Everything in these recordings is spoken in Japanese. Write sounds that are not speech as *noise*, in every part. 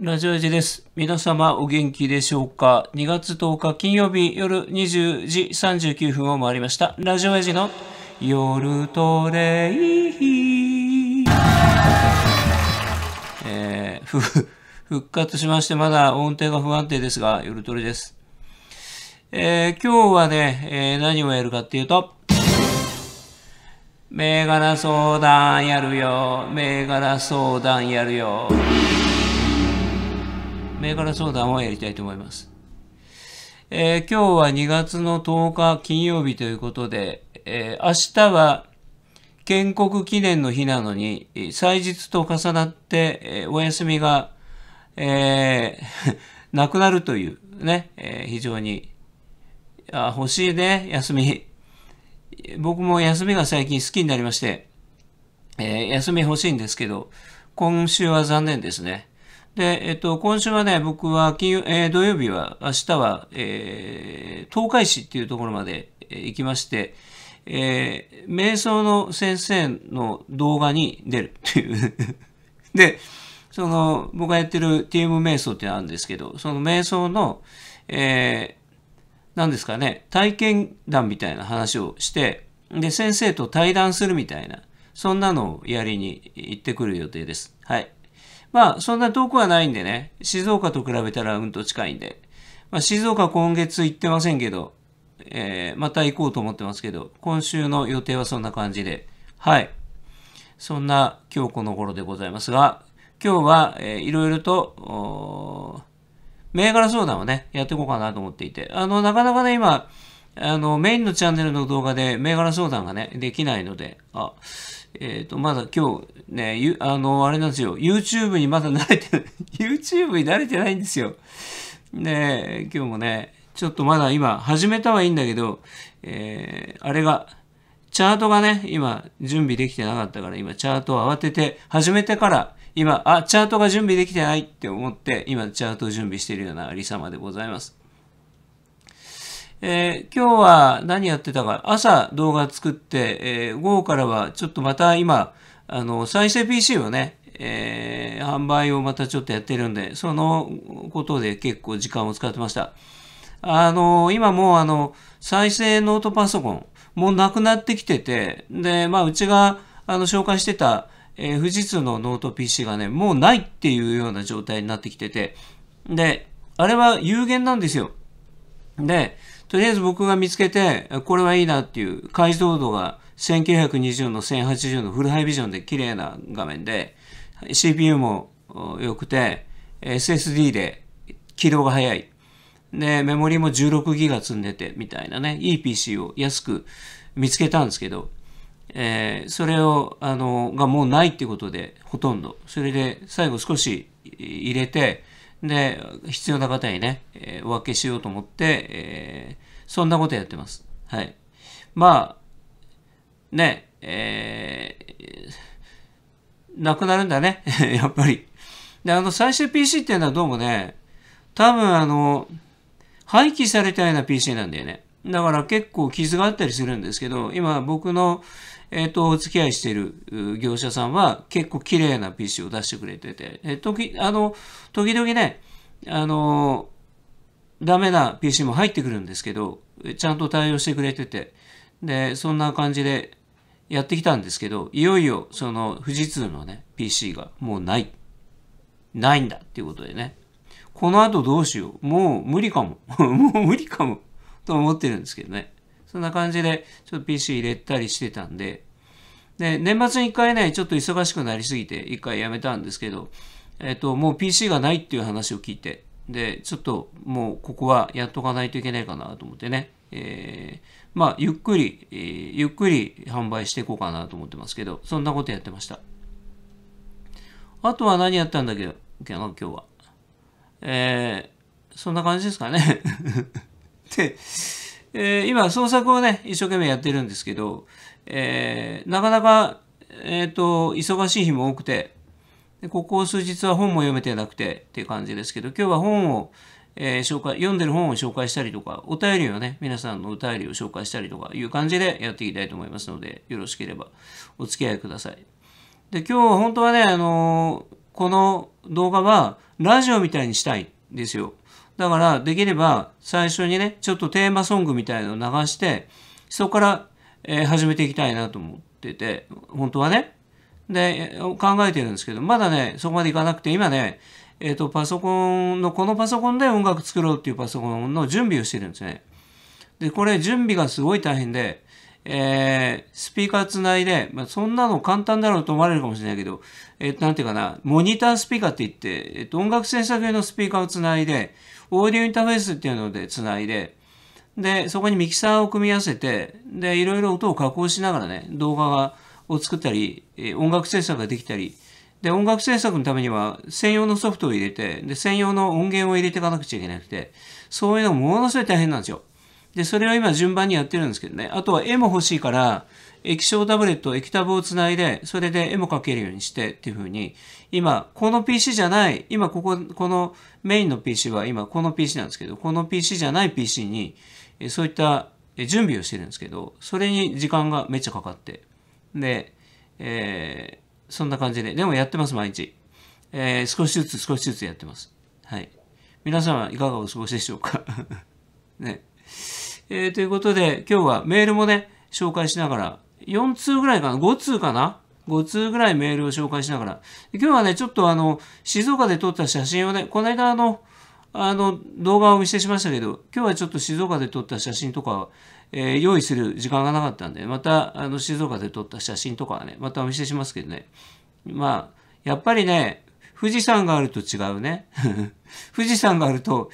ラジオジです。皆様お元気でしょうか ?2 月10日金曜日夜20時39分を回りました。ラジオエジの夜トレイ。えー、ふ、復活しましてまだ音程が不安定ですが、夜トレです。えー、今日はね、えー、何をやるかっていうと、銘柄相談やるよ。銘柄相談やるよ。銘柄相談をやりたいと思います。えー、今日は2月の10日金曜日ということで、えー、明日は建国記念の日なのに、祭日と重なって、えー、お休みが、えー、*laughs* なくなるというね、えー、非常に、あ、欲しいね、休み。僕も休みが最近好きになりまして、えー、休み欲しいんですけど、今週は残念ですね。で、えっと、今週はね、僕は金、えー、土曜日は、明日は、えー、東海市っていうところまで、え行きまして、えー、瞑想の先生の動画に出るっていう *laughs* で、その、僕がやってる TM 瞑想ってあるんですけど、その瞑想の、えー、何ですかね、体験談みたいな話をして、で、先生と対談するみたいな、そんなのをやりに行ってくる予定です。はい。まあ、そんな遠くはないんでね、静岡と比べたらうんと近いんで、まあ、静岡今月行ってませんけど、えー、また行こうと思ってますけど、今週の予定はそんな感じで、はい。そんな今日この頃でございますが、今日は、えー、いろいろと、銘柄相談をね、やっていこうかなと思っていて、あの、なかなかね、今、あの、メインのチャンネルの動画で銘柄相談がね、できないので、あ、えっ、ー、と、まだ今日ね、ゆあの、あれなんですよ、YouTube にまだ慣れて、*laughs* YouTube に慣れてないんですよ。で、今日もね、ちょっとまだ今、始めたはいいんだけど、えー、あれが、チャートがね、今、準備できてなかったから、今、チャートを慌てて、始めてから、今、あ、チャートが準備できてないって思って、今、チャートを準備しているようなありさまでございます。えー、今日は何やってたか、朝動画作って、えー、午後からはちょっとまた今、あの、再生 PC をね、えー、販売をまたちょっとやってるんで、そのことで結構時間を使ってました。あの、今もうあの、再生ノートパソコン、もうなくなってきてて、で、まあ、うちが、あの、紹介してた、えー、富士通のノート PC がね、もうないっていうような状態になってきてて、で、あれは有限なんですよ。で、とりあえず僕が見つけて、これはいいなっていう解像度が1920の1080のフルハイビジョンで綺麗な画面で、CPU も良くて、SSD で起動が早い。で、メモリも16ギガ積んでて、みたいなね、いい PC を安く見つけたんですけど、えー、それを、あの、がもうないってことで、ほとんど。それで、最後少し入れて、で、必要な方にね、えー、お分けしようと思って、えー、そんなことやってます。はい。まあ、ね、えー、なくなるんだね。*laughs* やっぱり。で、あの、最終 PC っていうのはどうもね、多分あの、廃棄されたような PC なんだよね。だから結構傷があったりするんですけど、今僕の、えっ、ー、と、お付き合いしている業者さんは結構綺麗な PC を出してくれてて、えー、時、あの、時々ね、あの、ダメな PC も入ってくるんですけど、ちゃんと対応してくれてて、で、そんな感じでやってきたんですけど、いよいよその富士通のね、PC がもうない。ないんだっていうことでね。この後どうしよう。もう無理かも。*laughs* もう無理かも。と思ってるんですけどね。そんな感じで、ちょっと PC 入れたりしてたんで、で、年末に一回ね、ちょっと忙しくなりすぎて、一回やめたんですけど、えっ、ー、と、もう PC がないっていう話を聞いて、で、ちょっともうここはやっとかないといけないかなと思ってね、えー、まあ、ゆっくり、えー、ゆっくり販売していこうかなと思ってますけど、そんなことやってました。あとは何やったんだけど、今日は。えー、そんな感じですかね。*laughs* えー、今、創作をね、一生懸命やってるんですけど、えー、なかなか、えっ、ー、と、忙しい日も多くて、ここ数日は本も読めてなくてっていう感じですけど、今日は本を、えー、紹介、読んでる本を紹介したりとか、お便りをね、皆さんのお便りを紹介したりとかいう感じでやっていきたいと思いますので、よろしければお付き合いください。で、今日は本当はね、あのー、この動画はラジオみたいにしたいんですよ。だから、できれば最初にね、ちょっとテーマソングみたいのを流して、そこから、えー、始めていきたいなと思ってて、本当はね。で、考えてるんですけど、まだね、そこまでいかなくて、今ね、えっ、ー、と、パソコンの、このパソコンで音楽作ろうっていうパソコンの準備をしてるんですね。で、これ準備がすごい大変で、えー、スピーカーつないで、まあ、そんなの簡単だろうと思われるかもしれないけど、えっ、ー、と、なんていうかな、モニタースピーカーって言って、えっ、ー、と、音楽制作用のスピーカーをつないで、オーディオインターフェースっていうのでつないで、で、そこにミキサーを組み合わせて、で、いろいろ音を加工しながらね、動画を作ったり、音楽制作ができたり、で、音楽制作のためには専用のソフトを入れて、で、専用の音源を入れていかなくちゃいけなくて、そういうのものすごい大変なんですよ。で、それを今順番にやってるんですけどね。あとは絵も欲しいから、液晶タブレット、液タブをつないで、それで絵も描けるようにしてっていうふうに、今、この PC じゃない、今ここ、このメインの PC は今この PC なんですけど、この PC じゃない PC に、そういった準備をしてるんですけど、それに時間がめっちゃかかって。で、えー、そんな感じで、でもやってます、毎日。えー、少しずつ少しずつやってます。はい。皆様いかがお過ごしでしょうか *laughs* ね。えー、ということで、今日はメールもね、紹介しながら、4通ぐらいかな ?5 通かな5通ぐらいメールを紹介しながら。今日はね、ちょっとあの、静岡で撮った写真をね、この間あの、あの、動画をお見せしましたけど、今日はちょっと静岡で撮った写真とか、えー、用意する時間がなかったんで、また、あの、静岡で撮った写真とかはね、またお見せしますけどね。まあ、やっぱりね、富士山があると違うね。*laughs* 富士山があると、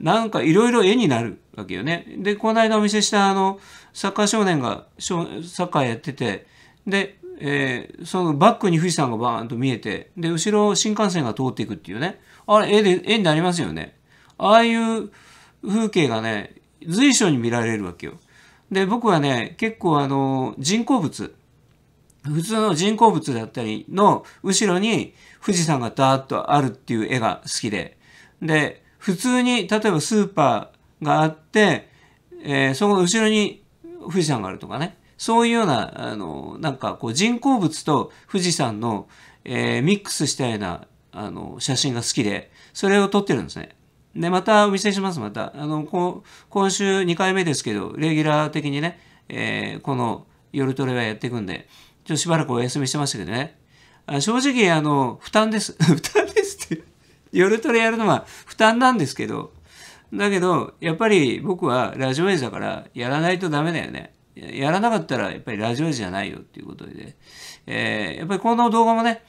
なんかいろいろ絵になるわけよね。で、この間お見せしたあの、サッカー少年がサッカーやっててで、えー、そのバックに富士山がバーンと見えてで後ろ新幹線が通っていくっていうねあれ絵で絵になりますよねああいう風景がね随所に見られるわけよで僕はね結構あの人工物普通の人工物だったりの後ろに富士山がダーッとあるっていう絵が好きでで普通に例えばスーパーがあって、えー、その後ろに富士山があるとかねそういうようなあのなんかこう人工物と富士山の、えー、ミックスしたようなあの写真が好きでそれを撮ってるんですね。でまたお見せしますまたあの今週2回目ですけどレギュラー的にね、えー、この夜トレはやっていくんでちょっとしばらくお休みしてましたけどねあ正直あの負担です *laughs* 負担ですって夜トレやるのは負担なんですけどだけど、やっぱり僕はラジオエジだからやらないとダメだよね。やらなかったらやっぱりラジオエジじゃないよっていうことで、えー、やっぱりこの動画もね、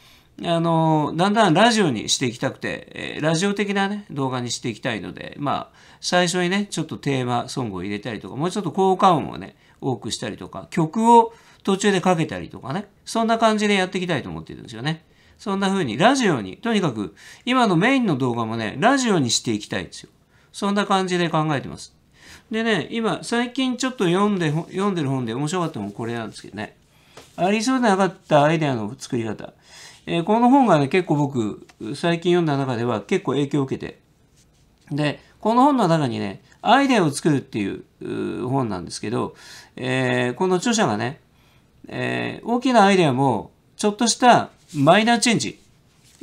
あの、だんだんラジオにしていきたくて、えー、ラジオ的なね、動画にしていきたいので、まあ、最初にね、ちょっとテーマソングを入れたりとか、もうちょっと効果音をね、多くしたりとか、曲を途中でかけたりとかね、そんな感じでやっていきたいと思ってるんですよね。そんな風に、ラジオに、とにかく、今のメインの動画もね、ラジオにしていきたいんですよ。そんな感じで考えてます。でね、今、最近ちょっと読んで、読んでる本で面白かったのもこれなんですけどね。ありそうでなかったアイデアの作り方。えー、この本がね、結構僕、最近読んだ中では結構影響を受けて。で、この本の中にね、アイデアを作るっていう本なんですけど、えー、この著者がね、えー、大きなアイデアも、ちょっとしたマイナーチェンジ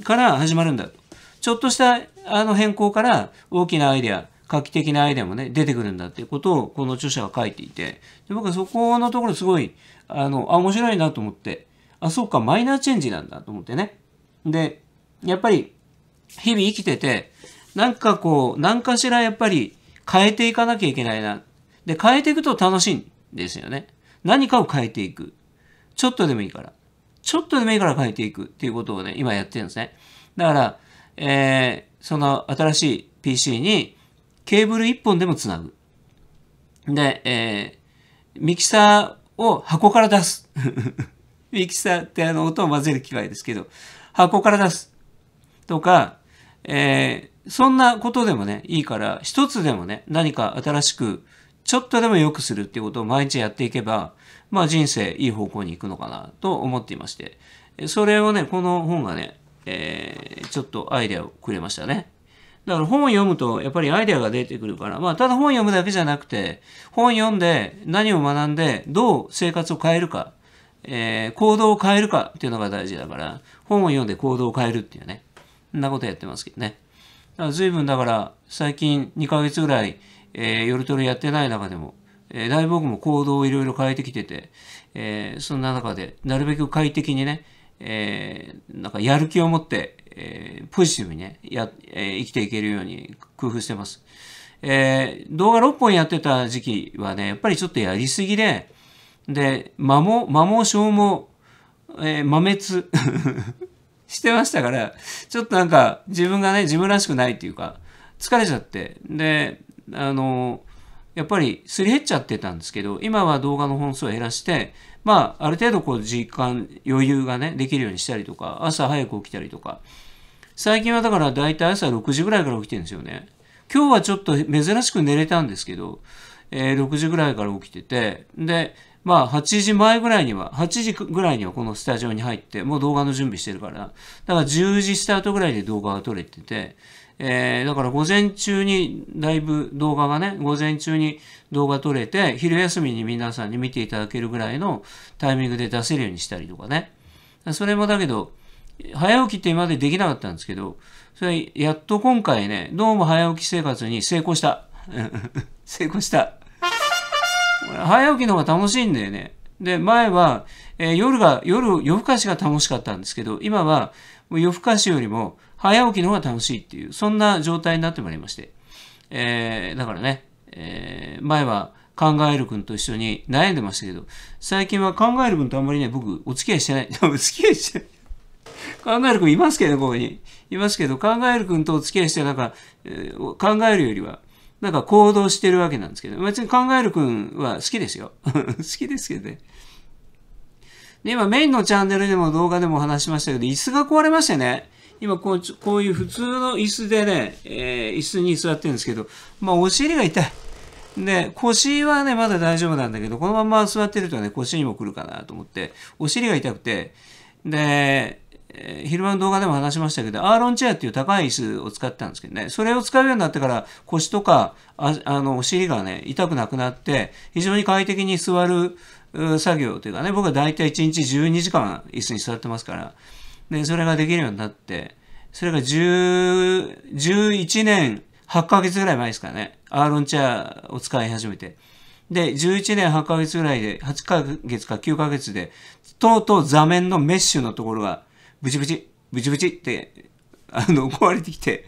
から始まるんだと。ちょっとしたあの変更から大きなアイデア、画期的なアイデアもね、出てくるんだっていうことをこの著者は書いていて、で僕はそこのところすごい、あの、あ、面白いなと思って、あ、そうか、マイナーチェンジなんだと思ってね。で、やっぱり、日々生きてて、なんかこう、何かしらやっぱり変えていかなきゃいけないな。で、変えていくと楽しいんですよね。何かを変えていく。ちょっとでもいいから。ちょっとでもいいから変えていくっていうことをね、今やってるんですね。だから、えー、その新しい PC にケーブル1本でもつなぐ。で、えー、ミキサーを箱から出す。*laughs* ミキサーってあの音を混ぜる機械ですけど、箱から出す。とか、えー、そんなことでもね、いいから、一つでもね、何か新しく、ちょっとでも良くするっていうことを毎日やっていけば、まあ人生いい方向に行くのかなと思っていまして、それをね、この本がね、えー、ちょっとアイデアをくれましたね。だから本を読むとやっぱりアイデアが出てくるから、まあただ本読むだけじゃなくて、本読んで何を学んでどう生活を変えるか、えー、行動を変えるかっていうのが大事だから、本を読んで行動を変えるっていうね、そんなことやってますけどね。だから随分だから最近2ヶ月ぐらい、えー、夜トレやってない中でも、えー、だいぶ僕も行動をいろいろ変えてきてて、えー、そんな中でなるべく快適にね、えー、なんかやる気を持って、えー、ポジティブにね、や、えー、生きていけるように工夫してます。えー、動画6本やってた時期はね、やっぱりちょっとやりすぎで、で、摩耗、摩耗消耗、えー、摩つ *laughs* してましたから、ちょっとなんか自分がね、自分らしくないっていうか、疲れちゃって、で、あの、やっぱりすり減っちゃってたんですけど、今は動画の本数を減らして、まあ、ある程度こう時間、余裕がね、できるようにしたりとか、朝早く起きたりとか。最近はだから大体朝6時ぐらいから起きてるんですよね。今日はちょっと珍しく寝れたんですけど、えー、6時ぐらいから起きてて、で、まあ8時前ぐらいには、8時ぐらいにはこのスタジオに入って、もう動画の準備してるから、だから10時スタートぐらいで動画が撮れてて、えー、だから午前中にだいぶ動画がね、午前中に動画撮れて、昼休みに皆さんに見ていただけるぐらいのタイミングで出せるようにしたりとかね。それもだけど、早起きって今までできなかったんですけど、それやっと今回ね、どうも早起き生活に成功した。*laughs* 成功した。早起きの方が楽しいんだよね。で、前は、えー、夜が、夜、夜更かしが楽しかったんですけど、今は、もう夜更かしよりも、早起きの方が楽しいっていう、そんな状態になってまいりまして。えー、だからね、えー、前は考える君と一緒に悩んでましたけど、最近は考える君とあんまりね、僕、お付き合いしてない。*laughs* お付き合いしてない。考える君いますけど、ね、ここに。いますけど、考える君とお付き合いして、なんか、えー、考えるよりは、なんか行動してるわけなんですけど、別に考える君は好きですよ。*laughs* 好きですけどね。で、今メインのチャンネルでも動画でも話しましたけど、椅子が壊れましてね。今こう、こういう普通の椅子でね、えー、椅子に座ってるんですけど、まあ、お尻が痛い。で、腰はね、まだ大丈夫なんだけど、このまま座ってるとね、腰にも来るかなと思って、お尻が痛くて、で、えー、昼間の動画でも話しましたけど、アーロンチェアっていう高い椅子を使ってたんですけどね、それを使うようになってから腰とか、ああの、お尻がね、痛くなくなって、非常に快適に座る作業というかね、僕は大体1日12時間椅子に座ってますから、で、それができるようになって、それが10 11年8ヶ月ぐらい前ですからね、アーロンチェアを使い始めて。で、11年8ヶ月ぐらいで、8ヶ月か9ヶ月で、とうとう座面のメッシュのところが、ブチブチ、ブチブチって、あの、壊れてきて、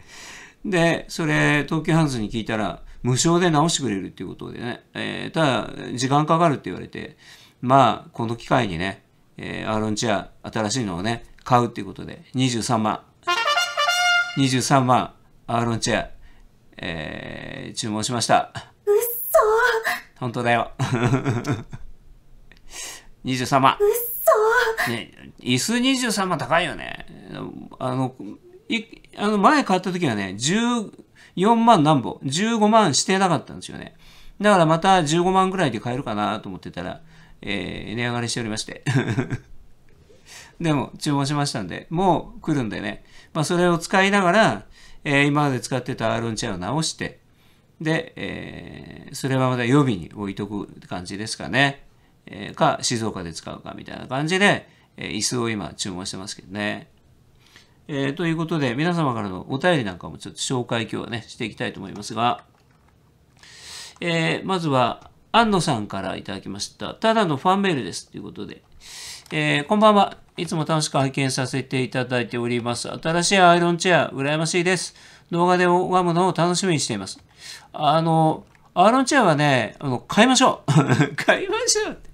で、それ、東急ハンズに聞いたら、無償で直してくれるっていうことでね、えー、ただ、時間かかるって言われて、まあ、この機会にね、えー、アーロンチェア、新しいのをね、買うっていうことで、23万。23万、アーロンチェア、えー、注文しました。うっそー本当だよ。23万。うっそーね、椅子23万高いよね。あの、い、あの、前買った時はね、14万何本 ?15 万してなかったんですよね。だからまた15万ぐらいで買えるかなと思ってたら、えー、値上がりしておりまして。でも注文しましたんで、もう来るんでね、まあ、それを使いながら、えー、今まで使ってたアーロンチェアを直して、で、えー、それはまた予備に置いとく感じですかね。えー、か、静岡で使うかみたいな感じで、えー、椅子を今注文してますけどね。えー、ということで、皆様からのお便りなんかもちょっと紹介今日はね、していきたいと思いますが、えー、まずは、安野さんからいただきました。ただのファンメールです。ということで。えー、こんばんは。いつも楽しく拝見させていただいております。新しいアイロンチェア、羨ましいです。動画で拝むのを楽しみにしています。あの、アイロンチェアはね、あの買いましょう。*laughs* 買いましょうって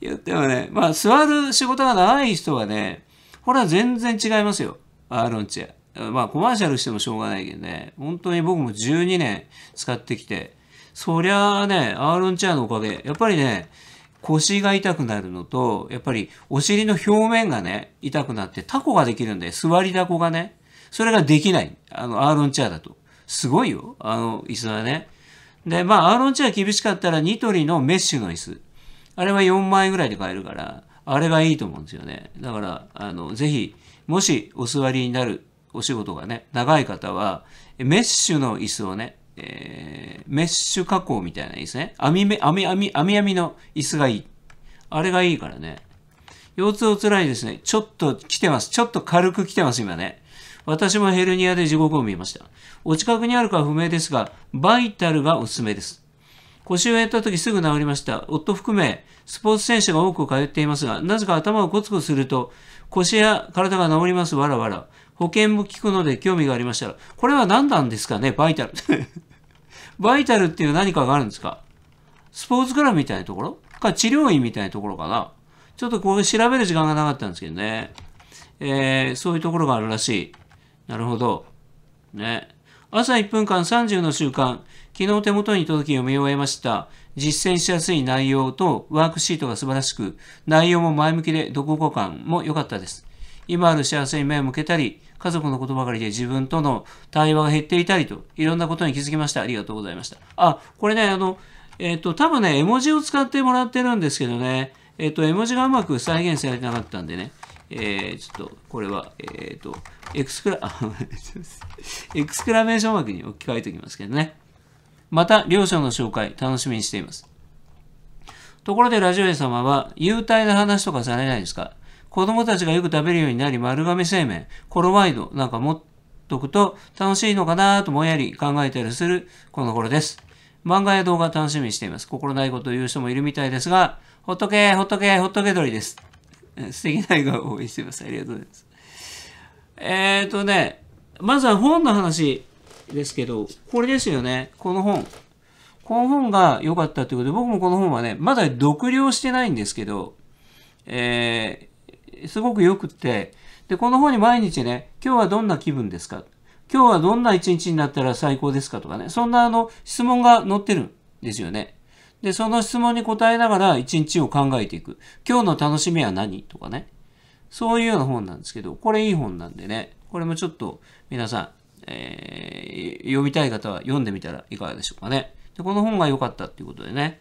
言ってもね、まあ、座る仕事がない人はね、これは全然違いますよ。アイロンチェア。まあ、コマーシャルしてもしょうがないけどね、本当に僕も12年使ってきて、そりゃあね、アーロンチェアのおかげ、やっぱりね、腰が痛くなるのと、やっぱりお尻の表面がね、痛くなってタコができるんで、座りタコがね、それができない。あの、アーロンチェアだと。すごいよ、あの椅子はね。で、まあ、アーロンチェア厳しかったらニトリのメッシュの椅子。あれは4万円ぐらいで買えるから、あれがいいと思うんですよね。だから、あの、ぜひ、もしお座りになるお仕事がね、長い方は、メッシュの椅子をね、えー、メッシュ加工みたいな椅子ね。網目、網、網、網網の椅子がいい。あれがいいからね。腰痛つらいですね。ちょっと来てます。ちょっと軽く来てます、今ね。私もヘルニアで地獄を見ました。お近くにあるか不明ですが、バイタルがおすすめです。腰をやった時すぐ治りました。夫含め、スポーツ選手が多く通っていますが、なぜか頭をコツコツすると、腰や体が治ります。わらわら。保険も効くので興味がありましたら、これは何なんですかね、バイタル。*laughs* バイタルっていう何かがあるんですかスポーツクラブみたいなところか、治療院みたいなところかなちょっとこれ調べる時間がなかったんですけどね。えー、そういうところがあるらしい。なるほど。ね。朝1分間30の習慣。昨日手元に届き読み終えました。実践しやすい内容とワークシートが素晴らしく、内容も前向きで読後感も良かったです。今ある幸せに目を向けたり、家族のことばかりで自分との対話が減っていたりと、いろんなことに気づきました。ありがとうございました。あ、これね、あの、えっ、ー、と、多分ね、絵文字を使ってもらってるんですけどね、えっ、ー、と、絵文字がうまく再現されてなかったんでね、えー、ちょっと、これは、えっ、ー、と、エクスクラ、*laughs* エクスクラメーション枠に置き換えておきますけどね。また、両者の紹介、楽しみにしています。ところで、ラジオ屋様は、優待の話とかされないですか子供たちがよく食べるようになり、丸亀製麺、コロワイドなんか持っとくと楽しいのかなともやり考えたりするこの頃です。漫画や動画楽しみにしています。心ないことを言う人もいるみたいですが、ほっとけ、ほっとけ、ほっとけ鳥です。素敵な笑顔を応援しています。ありがとうございます。えっ、ー、とね、まずは本の話ですけど、これですよね。この本。この本が良かったということで、僕もこの本はね、まだ読了してないんですけど、えすごく良くって、で、この本に毎日ね、今日はどんな気分ですか今日はどんな一日になったら最高ですかとかね、そんなあの質問が載ってるんですよね。で、その質問に答えながら一日を考えていく。今日の楽しみは何とかね。そういうような本なんですけど、これいい本なんでね、これもちょっと皆さん、えー、読みたい方は読んでみたらいかがでしょうかね。でこの本が良かったっていうことでね。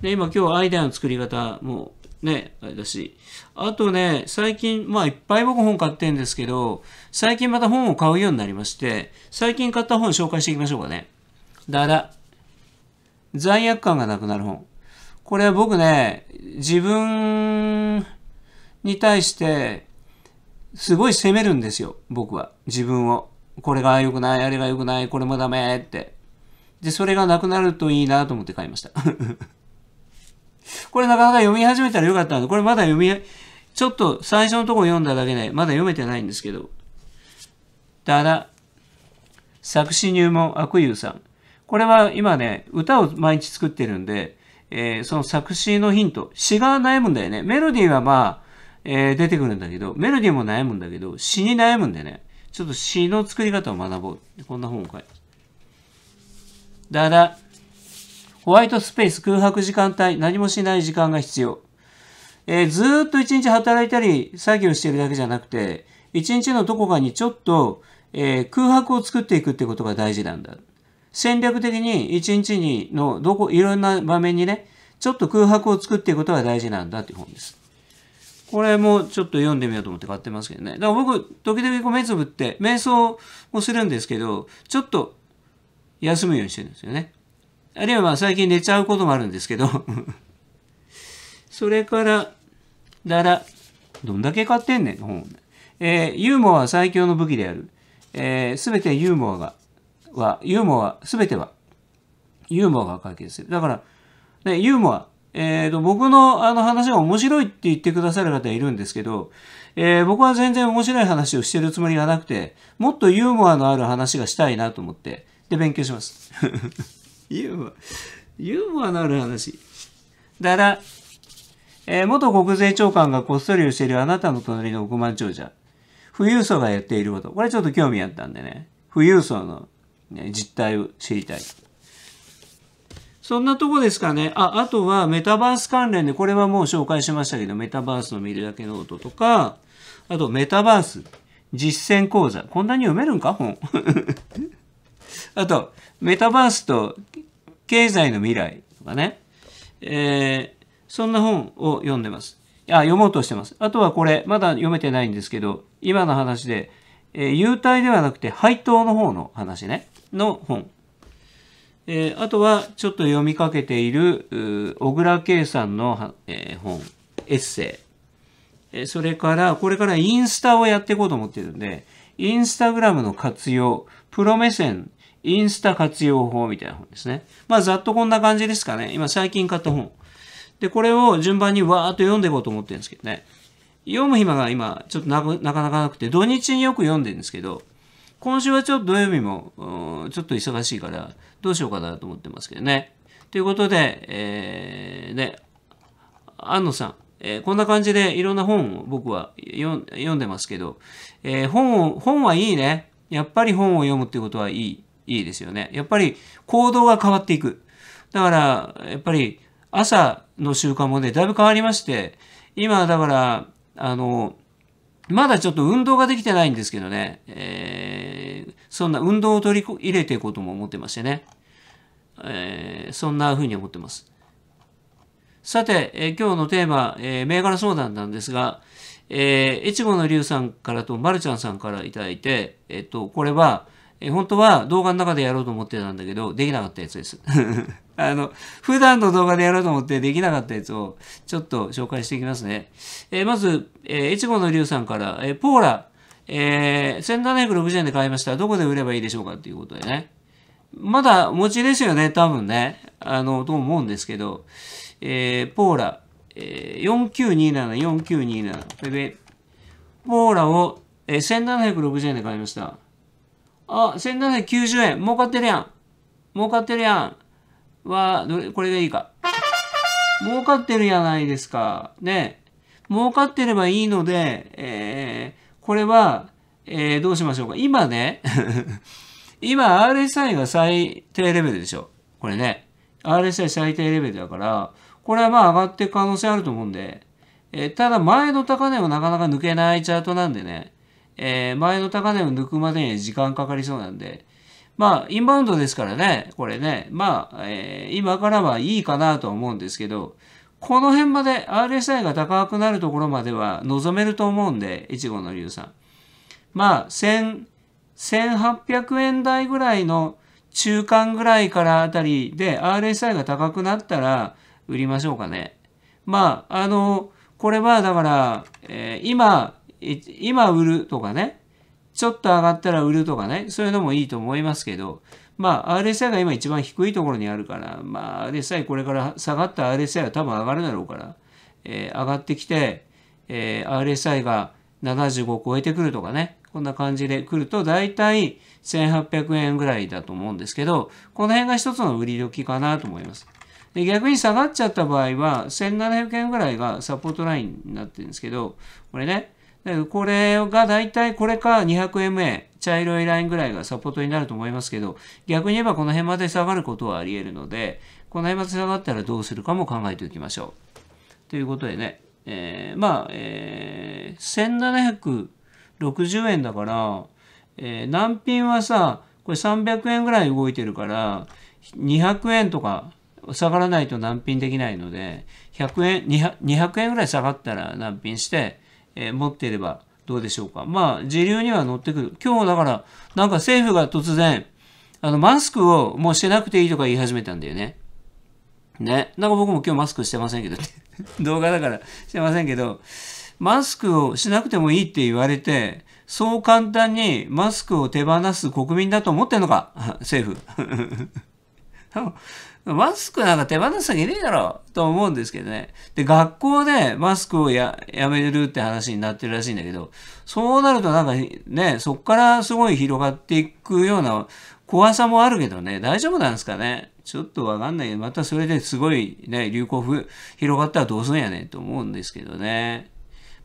で、今今日アイデアの作り方もね、あれだし。あとね、最近、まあいっぱい僕本買ってんですけど、最近また本を買うようになりまして、最近買った本紹介していきましょうかね。だだ。罪悪感がなくなる本。これは僕ね、自分に対して、すごい責めるんですよ、僕は。自分を。これが良くない、あれが良くない、これもダメって。で、それがなくなるといいなと思って買いました。これなかなか読み始めたらよかったので、これまだ読み、ちょっと最初のところ読んだだけで、まだ読めてないんですけど。だだ、作詞入門悪友さん。これは今ね、歌を毎日作ってるんで、えー、その作詞のヒント。詩が悩むんだよね。メロディーはまあ、えー、出てくるんだけど、メロディーも悩むんだけど、詞に悩むんでね。ちょっと詩の作り方を学ぼう。こんな本を書いて。だだ、ホワイトスペース、空白時間帯、何もしない時間が必要。えー、ずっと一日働いたり、作業してるだけじゃなくて、一日のどこかにちょっと、えー、空白を作っていくってことが大事なんだ。戦略的に一日にのどこ、いろんな場面にね、ちょっと空白を作っていくことが大事なんだっていう本です。これもちょっと読んでみようと思って買ってますけどね。だから僕、時々こう目つぶって、瞑想もするんですけど、ちょっと休むようにしてるんですよね。あるいはまあ最近寝ちゃうこともあるんですけど *laughs* それから、だら、どんだけ買ってんねん、本。えー、ユーモアは最強の武器である。す、えー、べ、てユーモアが、は、ユーモア、すべては、ユーモアが解決する。だから、ね、ユーモア、えーと、僕のあの話が面白いって言ってくださる方いるんですけど、えー、僕は全然面白い話をしてるつもりがなくて、もっとユーモアのある話がしたいなと思って、で、勉強します。*laughs* ユーモア、ユーモアのある話。だら、えー、元国税長官がこっそり教えるあなたの隣の億万長者。富裕層がやっていること。これちょっと興味あったんでね。富裕層の、ね、実態を知りたい。そんなとこですかね。あ、あとはメタバース関連で、これはもう紹介しましたけど、メタバースの見るだけノートとか、あとメタバース実践講座。こんなに読めるんか本 *laughs* あと、メタバースと経済の未来とかね、えー、そんな本を読んでます。あ、読もうとしてます。あとはこれ、まだ読めてないんですけど、今の話で、えー、優待ではなくて配当の方の話ね、の本。えー、あとは、ちょっと読みかけている、小倉圭さんの、えー、本、エッセイ。えー、それから、これからインスタをやっていこうと思ってるんで、インスタグラムの活用、プロ目線インスタ活用法みたいな本ですね。まあ、ざっとこんな感じですかね。今、最近買った本。で、これを順番にわーっと読んでいこうと思ってるんですけどね。読む暇が今、ちょっとなかなかなくて、土日によく読んでるんですけど、今週はちょっと土曜日も、ちょっと忙しいから、どうしようかなと思ってますけどね。ということで、えー、ね、安野さん、えー、こんな感じでいろんな本を僕は読んでますけど、えー、本を、本はいいね。やっぱり本を読むってことはいい。いいですよね。やっぱり行動が変わっていく。だから、やっぱり朝の習慣もね、だいぶ変わりまして、今だから、あの、まだちょっと運動ができてないんですけどね、えー、そんな運動を取り入れていこうとも思ってましてね、えー、そんな風に思ってます。さて、えー、今日のテーマ、えー、銘柄相談なんですが、えー、越後の龍さんからと、まるちゃんさんからいただいて、えっ、と、これは、え本当は動画の中でやろうと思ってたんだけど、できなかったやつです。*laughs* あの、普段の動画でやろうと思ってできなかったやつをちょっと紹介していきますね。えー、まず、えー、越後の龍さんから、えー、ポーラ、えー、1760円で買いました。どこで売ればいいでしょうかっていうことでね。まだ持ちですよね、多分ね。あの、と思うんですけど、えー、ポーラ、えー、4927、4927。ペペ。ポーラを、えー、1760円で買いました。あ、1790円。儲かってるやん。儲かってるやん。は、どれ、これがいいか。儲かってるやないですか。ね。儲かってればいいので、えー、これは、えー、どうしましょうか。今ね、*laughs* 今 RSI が最低レベルでしょ。これね。RSI 最低レベルだから、これはまあ上がっていく可能性あると思うんで、えー、ただ前の高値をなかなか抜けないチャートなんでね、えー、前の高値を抜くまでに時間かかりそうなんで、まあ、インバウンドですからね、これね、まあ、えー、今からはいいかなと思うんですけど、この辺まで RSI が高くなるところまでは望めると思うんで、ちごの竜さん。まあ、千、千八百1800円台ぐらいの中間ぐらいからあたりで RSI が高くなったら売りましょうかね。まあ、あの、これはだから、えー、今、今売るとかね、ちょっと上がったら売るとかね、そういうのもいいと思いますけど、まあ RSI が今一番低いところにあるから、まあ RSI これから下がった RSI は多分上がるだろうから、えー、上がってきて、えー、RSI が75を超えてくるとかね、こんな感じで来ると大体1800円ぐらいだと思うんですけど、この辺が一つの売り時かなと思います。で逆に下がっちゃった場合は、1700円ぐらいがサポートラインになってるんですけど、これね、これが大体これか 200MA、茶色いラインぐらいがサポートになると思いますけど、逆に言えばこの辺まで下がることはあり得るので、この辺まで下がったらどうするかも考えておきましょう。ということでね、えー、まあ、えー、1760円だから、えー、難品はさ、これ300円ぐらい動いてるから、200円とか下がらないと難品できないので、100円、200, 200円ぐらい下がったら難品して、えー、持っていればどうでしょうか。まあ、時流には乗ってくる。今日だから、なんか政府が突然、あの、マスクをもうしてなくていいとか言い始めたんだよね。ね。なんか僕も今日マスクしてませんけど *laughs* 動画だからしてませんけど、マスクをしなくてもいいって言われて、そう簡単にマスクを手放す国民だと思ってんのか政府。*laughs* マスクなんか手放すわけねえだろと思うんですけどね。で、学校でマスクをややめるって話になってるらしいんだけど、そうなるとなんかね、そっからすごい広がっていくような怖さもあるけどね、大丈夫なんですかね。ちょっとわかんないけど、またそれですごいね、流行風広がったらどうすんやねんと思うんですけどね。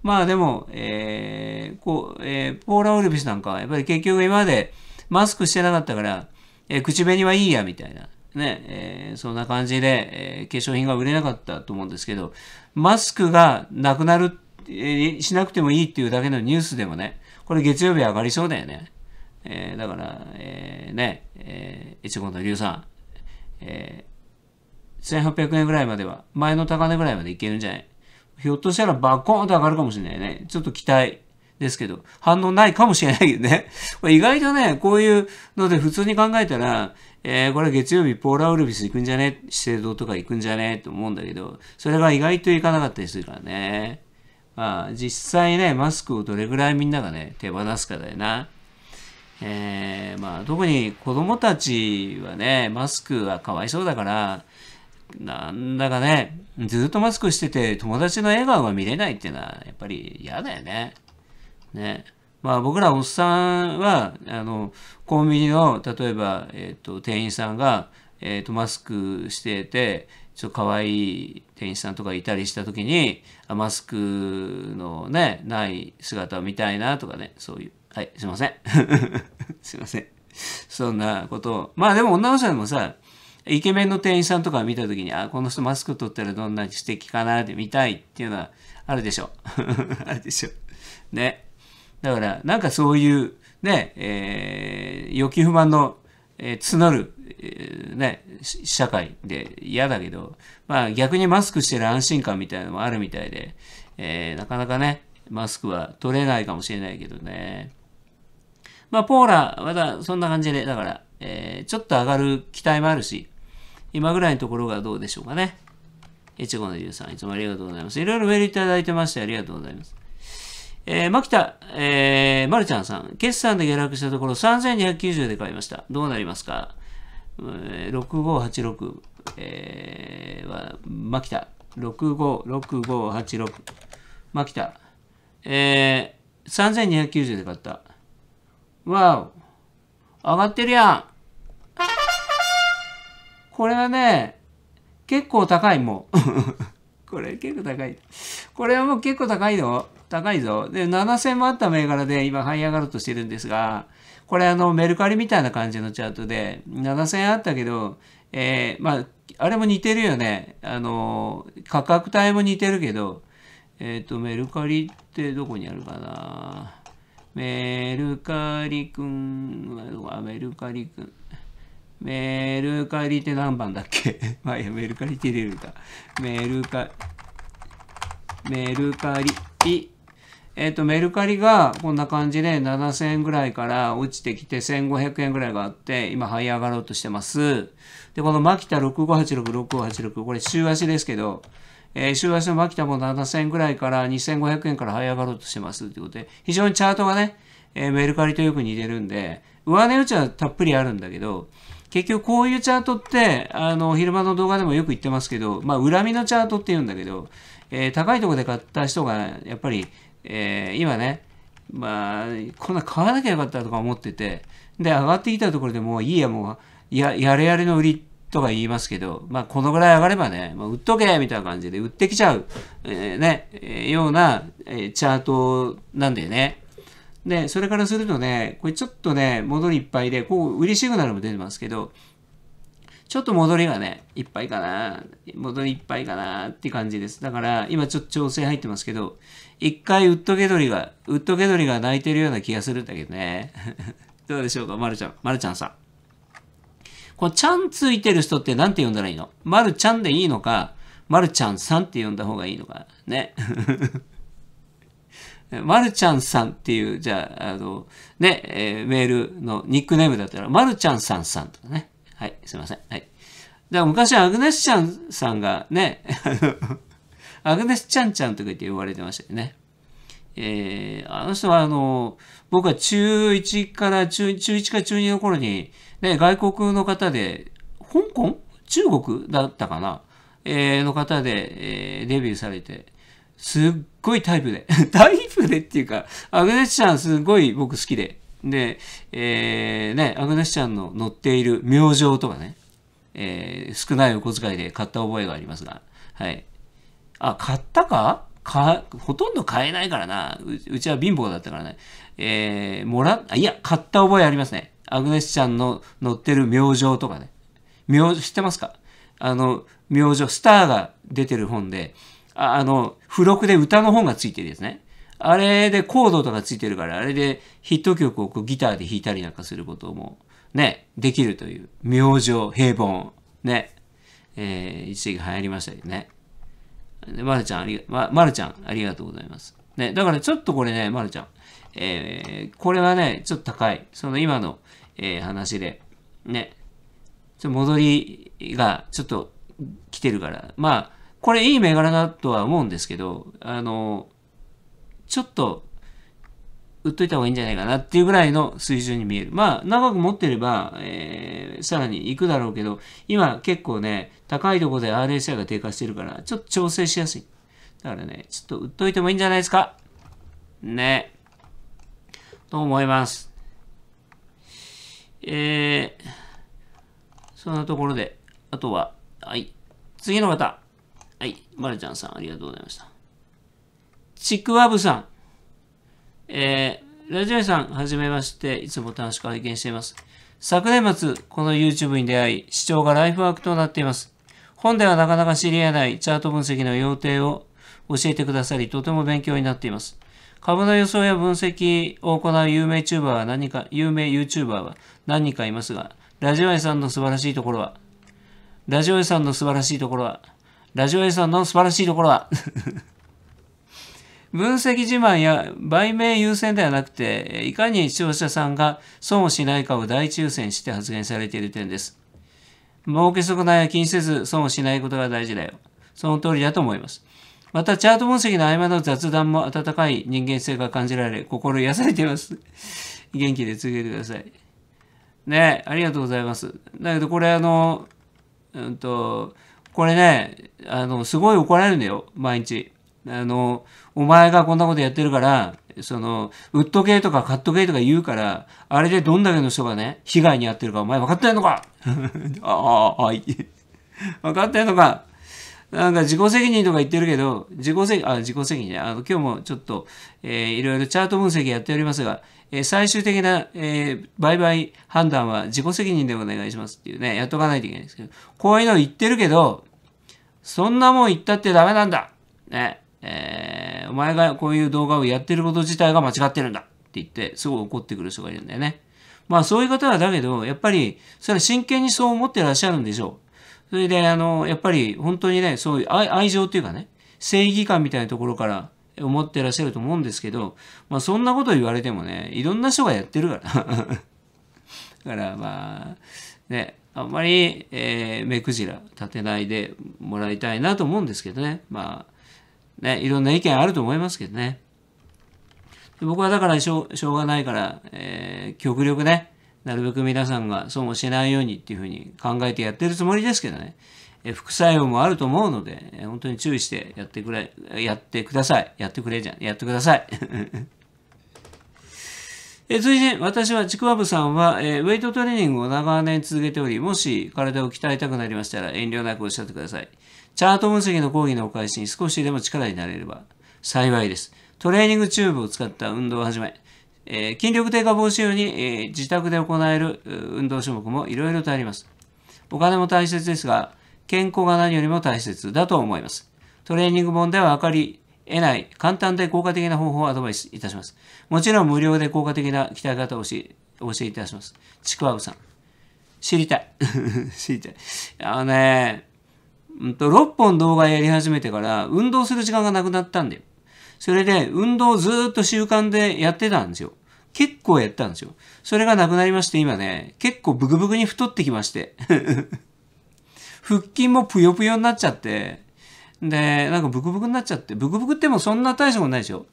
まあでも、えーこうえー、ポーラ・オルビスなんかはやっぱり結局今までマスクしてなかったから、えー、口紅はいいやみたいな。ね、えー、そんな感じで、えー、化粧品が売れなかったと思うんですけど、マスクがなくなる、えー、しなくてもいいっていうだけのニュースでもね、これ月曜日上がりそうだよね。えー、だから、えー、ね、えー、越後の硫酸、えー、1800円ぐらいまでは、前の高値ぐらいまでいけるんじゃないひょっとしたらバコーンと上がるかもしれないね。ちょっと期待ですけど、反応ないかもしれないけどね。*laughs* 意外とね、こういうので普通に考えたら、えー、これ月曜日ポーラウルビス行くんじゃね資生堂とか行くんじゃねと思うんだけど、それが意外と行かなかったりするからね。まあ、実際ね、マスクをどれぐらいみんながね、手放すかだよな。えー、まあ、特に子供たちはね、マスクはかわいそうだから、なんだかね、ずっとマスクしてて友達の笑顔が見れないっていうのは、やっぱり嫌だよね。ね。まあ僕らおっさんは、あの、コンビニの、例えば、えっ、ー、と、店員さんが、えっ、ー、と、マスクしてて、ちょっと可愛い店員さんとかいたりした時に、あマスクのね、ない姿を見たいなとかね、そういう。はい、すいません。*laughs* すいません。そんなことを。まあでも女の人でもさ、イケメンの店員さんとか見た時に、あ、この人マスク取ったらどんなに素敵かなって見たいっていうのはあるでしょ。う。*laughs* あるでしょ。ね。だから、なんかそういう、ね、えー、欲不満の、えー、募る、えー、ね、社会で嫌だけど、まあ逆にマスクしてる安心感みたいなのもあるみたいで、えー、なかなかね、マスクは取れないかもしれないけどね。まあ、ポーラ、まだそんな感じで、だから、えー、ちょっと上がる期待もあるし、今ぐらいのところがどうでしょうかね。越後のゆうさん、いつもありがとうございます。いろいろメールいただいてまして、ありがとうございます。えー、牧田、えー、まるちゃんさん、決算で下落したところ3290で買いました。どうなりますか、えー、?6586、えー、は、牧田、656586、牧田、えー、3290で買った。わお、上がってるやん。これはね、結構高いもう。これ結構高い。これはもう結構高いの高いぞ。で、7000もあった銘柄で今、這い上がろうとしてるんですが、これあの、メルカリみたいな感じのチャートで、7000あったけど、えー、まあ、あれも似てるよね。あの、価格帯も似てるけど、えっ、ー、と、メルカリってどこにあるかなメルカリくんは、メルカリくん。メルカリって何番だっけ *laughs* まあいや、メルカリって入れるか。メルカリ、メルカリ、えっ、ー、と、メルカリがこんな感じで7000円ぐらいから落ちてきて1500円ぐらいがあって、今這い上がろうとしてます。で、このマキタ6586、6586、これ週足ですけど、えー、週足のマキタも7000円ぐらいから2500円から這い上がろうとしてますということで、非常にチャートがね、えー、メルカリとよく似てるんで、上値打ちはたっぷりあるんだけど、結局こういうチャートって、あの、昼間の動画でもよく言ってますけど、まあ、恨みのチャートって言うんだけど、えー、高いとこで買った人が、やっぱり、えー、今ね、まあ、こんな買わなきゃよかったとか思ってて、で、上がってきたところでもういいや、もう、や、やれやれの売りとか言いますけど、まあ、このぐらい上がればね、まあ、売っとけみたいな感じで売ってきちゃう、えー、ね、えような、えー、チャートなんだよね。で、それからするとね、これちょっとね、戻りいっぱいで、こう、嬉しグナルも出てますけど、ちょっと戻りがね、いっぱいかな、戻りいっぱいかなって感じです。だから、今ちょっと調整入ってますけど、一回ウッドゲドリが、ウッドゲドリが泣いてるような気がするんだけどね。*laughs* どうでしょうか、まるちゃん、まるちゃんさん。このちゃんついてる人って何て呼んだらいいのまるちゃんでいいのか、まるちゃんさんって呼んだ方がいいのか、ね。まるちゃんさんっていう、じゃあ、あの、ね、えー、メールのニックネームだったら、まるちゃんさんさんとかね。はい、すいません。はい。だから昔アグネスちゃんさんがね、*laughs* アグネスちゃんちゃんとか言って呼ばれてましたよね。えー、あの人はあの、僕は中1から中、中1か中2の頃に、ね、外国の方で、香港中国だったかなえー、の方で、えー、デビューされて、すっごいタイプで、*laughs* タイプでっていうか、アグネスちゃんすごい僕好きで、で、えー、ね、アグネスちゃんの乗っている明星とかね、えー、少ないお小遣いで買った覚えがありますが、はい。あ、買ったかか、ほとんど買えないからな。うちは貧乏だったからね。えー、もら、あ、いや、買った覚えありますね。アグネスちゃんの乗ってる明星とかね。明星、知ってますかあの、明星、スターが出てる本で、ああの、付録で歌の本がついてるですね。あれでコードとかついてるから、あれでヒット曲をこうギターで弾いたりなんかすることもね、できるという、明星、平凡、ね、えー、一時期流行りましたよね。で、まるちゃん、ありま、まるちゃん、ありがとうございます。ね、だからちょっとこれね、まるちゃん、えー、これはね、ちょっと高い。その今の、えー、話で、ね、ちょ戻りがちょっと来てるから、まあ、これいい銘柄だとは思うんですけど、あの、ちょっと、売っといた方がいいんじゃないかなっていうぐらいの水準に見える。まあ、長く持ってれば、えー、さらに行くだろうけど、今結構ね、高いところで RSI が低下してるから、ちょっと調整しやすい。だからね、ちょっと売っといてもいいんじゃないですかね。と思います。えー、そんなところで、あとは、はい。次の方。はい。まるちゃんさん、ありがとうございました。ちくわぶさん。えー、ラジオ屋さん、はじめまして。いつも楽しく拝見しています。昨年末、この YouTube に出会い、視聴がライフワークとなっています。本ではなかなか知り得ないチャート分析の要点を教えてくださり、とても勉強になっています。株の予想や分析を行う有名 YouTuber は何か、有名 YouTuber は何人かいますが、ラジオ屋さんの素晴らしいところは、ラジオ屋さんの素晴らしいところは、ラジオ A さんの素晴らしいところは *laughs* 分析自慢や売名優先ではなくて、いかに視聴者さんが損をしないかを大抽選して発言されている点です。儲け損ないは気にせず損をしないことが大事だよ。その通りだと思います。また、チャート分析の合間の雑談も温かい人間性が感じられ、心癒されています。*laughs* 元気で続けてください。ねありがとうございます。だけど、これあの、うんと、これね、あの、すごい怒られるんだよ、毎日。あの、お前がこんなことやってるから、その、ウッド系とかカット系とか言うから、あれでどんだけの人がね、被害に遭ってるかお前分かってんのか *laughs* ああ、はい。分かってんのかなんか自己責任とか言ってるけど、自己責、あ、自己責任ね。あの、今日もちょっと、えー、いろいろチャート分析やっておりますが、えー、最終的な、えー、売買判断は自己責任でお願いしますっていうね、やっとかないといけないんですけど、こういうの言ってるけど、そんなもん言ったってダメなんだ。ね。えー、お前がこういう動画をやってること自体が間違ってるんだ。って言って、すごい怒ってくる人がいるんだよね。まあそういう方はだけど、やっぱり、それは真剣にそう思ってらっしゃるんでしょう。それで、あの、やっぱり本当にね、そういう愛情というかね、正義感みたいなところから思ってらっしゃると思うんですけど、まあそんなこと言われてもね、いろんな人がやってるから。*laughs* だからまあ、ね、あんまり、えー、目くじら立てないでもらいたいなと思うんですけどね。まあ、ね、いろんな意見あると思いますけどね。僕はだからしょしょうがないから、えー、極力ね、なるべく皆さんが損をしないようにっていうふうに考えてやってるつもりですけどね。えー、副作用もあると思うので、えー、本当に注意してやってくれ、やってください。やってくれじゃん。やってください。え続いて、私はちくわぶさんは、えー、ウェイトトレーニングを長年続けており、もし体を鍛えたくなりましたら遠慮なくおっしゃってください。チャート分析の講義のお返しに少しでも力になれれば幸いです。トレーニングチューブを使った運動をはじめ、えー、筋力低下防止用に、えー、自宅で行える運動種目もいろいろとあります。お金も大切ですが、健康が何よりも大切だと思います。トレーニング本では分かり、得ない簡単で効果的な方法をアドバイスいたします。もちろん無料で効果的な鍛え方を教え教えいたします。ちくわぶさん。知りたい。*laughs* 知りたい。あのね、うんと、6本動画やり始めてから、運動する時間がなくなったんだよ。それで、運動ずっと習慣でやってたんですよ。結構やったんですよ。それがなくなりまして、今ね、結構ブクブクに太ってきまして。*laughs* 腹筋もぷよぷよになっちゃって、で、なんかブクブクになっちゃって、ブクブクってもそんな大したことないでしょ。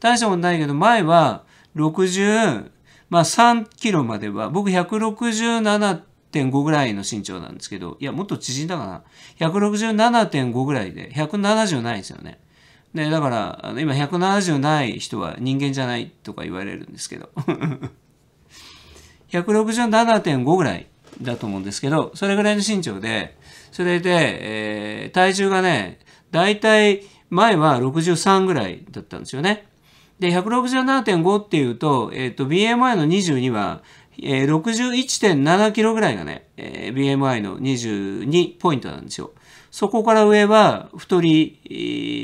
大したことないけど、前は60、まあ3キロまでは、僕167.5ぐらいの身長なんですけど、いや、もっと縮んだかな。167.5ぐらいで、170ないですよね。で、だから、今170ない人は人間じゃないとか言われるんですけど。167.5 *laughs* ぐらいだと思うんですけど、それぐらいの身長で、それで、えー、体重がね、大体前は63ぐらいだったんですよね。で、167.5っていうと、えっ、ー、と、BMI の22は、えー、61.7キロぐらいがね、えー、BMI の22ポイントなんですよ。そこから上は太り、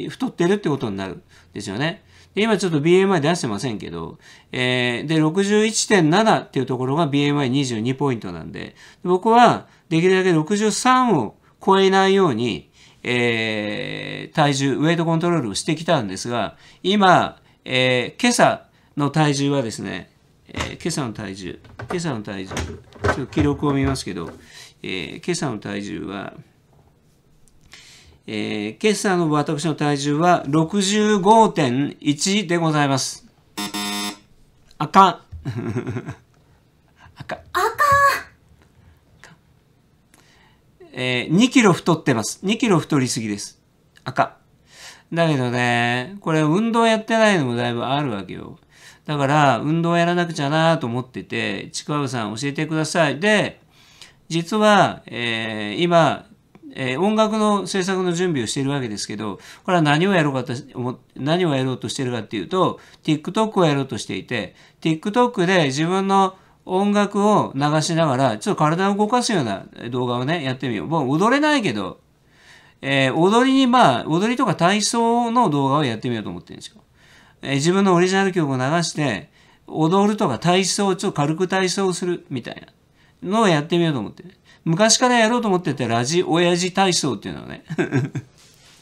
えー、太ってるってことになるんですよね。今ちょっと BMI 出してませんけど、えー、で、61.7っていうところが BMI22 ポイントなんで、僕はできるだけ63を超えないように、えー、体重、ウェイトコントロールをしてきたんですが、今、えー、今朝の体重はですね、えー、今朝の体重、今朝の体重、ちょっと記録を見ますけど、えー、今朝の体重は、えー、今朝の私の体重は65.1でございます。赤。*laughs* 赤。赤えー、2キロ太ってます。2キロ太りすぎです。赤。だけどね、これ運動やってないのもだいぶあるわけよ。だから、運動やらなくちゃなと思ってて、ちくわぶさん教えてください。で、実は、えー、今、えー、音楽の制作の準備をしているわけですけど、これは何をやろうかと、何をやろうとしてるかっていうと、TikTok をやろうとしていて、TikTok で自分の音楽を流しながら、ちょっと体を動かすような動画をね、やってみよう。もう踊れないけど、えー、踊りに、まあ、踊りとか体操の動画をやってみようと思ってるんですよ。えー、自分のオリジナル曲を流して、踊るとか体操、ちょっと軽く体操するみたいなのをやってみようと思って。昔からやろうと思ってて、ラジ、親父体操っていうのをね *laughs*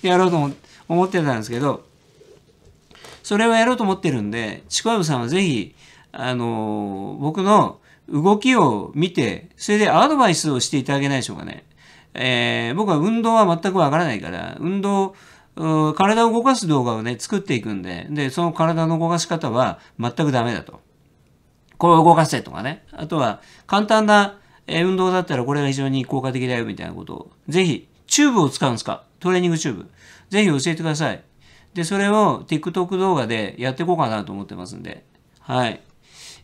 やろうと思ってたんですけど、それをやろうと思ってるんで、ちくわぶさんはぜひ、あの、僕の動きを見て、それでアドバイスをしていただけないでしょうかね。えー、僕は運動は全くわからないから、運動、体を動かす動画をね、作っていくんで、で、その体の動かし方は全くダメだと。これを動かせとかね。あとは、簡単な運動だったらこれが非常に効果的だよみたいなことを。ぜひ、チューブを使うんですかトレーニングチューブ。ぜひ教えてください。で、それを TikTok 動画でやっていこうかなと思ってますんで。はい。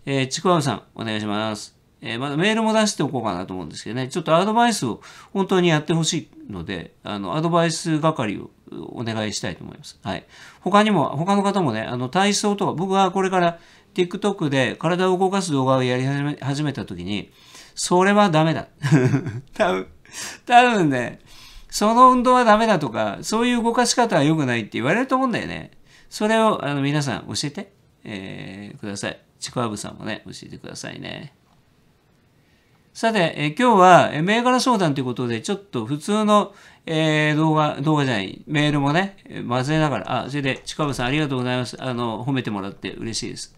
えー、ちくわぶさん、お願いします。えー、まだメールも出しておこうかなと思うんですけどね、ちょっとアドバイスを本当にやってほしいので、あの、アドバイス係をお願いしたいと思います。はい。他にも、他の方もね、あの、体操とか、僕はこれから TikTok で体を動かす動画をやり始め始めた時に、それはダメだ。*laughs* 多分、多分ね、その運動はダメだとか、そういう動かし方は良くないって言われると思うんだよね。それを、あの、皆さん教えて、えー、ください。ちくわぶさんもね、教えてくださいね。さて、え今日は、え銘柄相談ということで、ちょっと普通の、えー、動画、動画じゃない、メールもね、混ぜながら、あ、それで、ちくわぶさんありがとうございます。あの、褒めてもらって嬉しいです。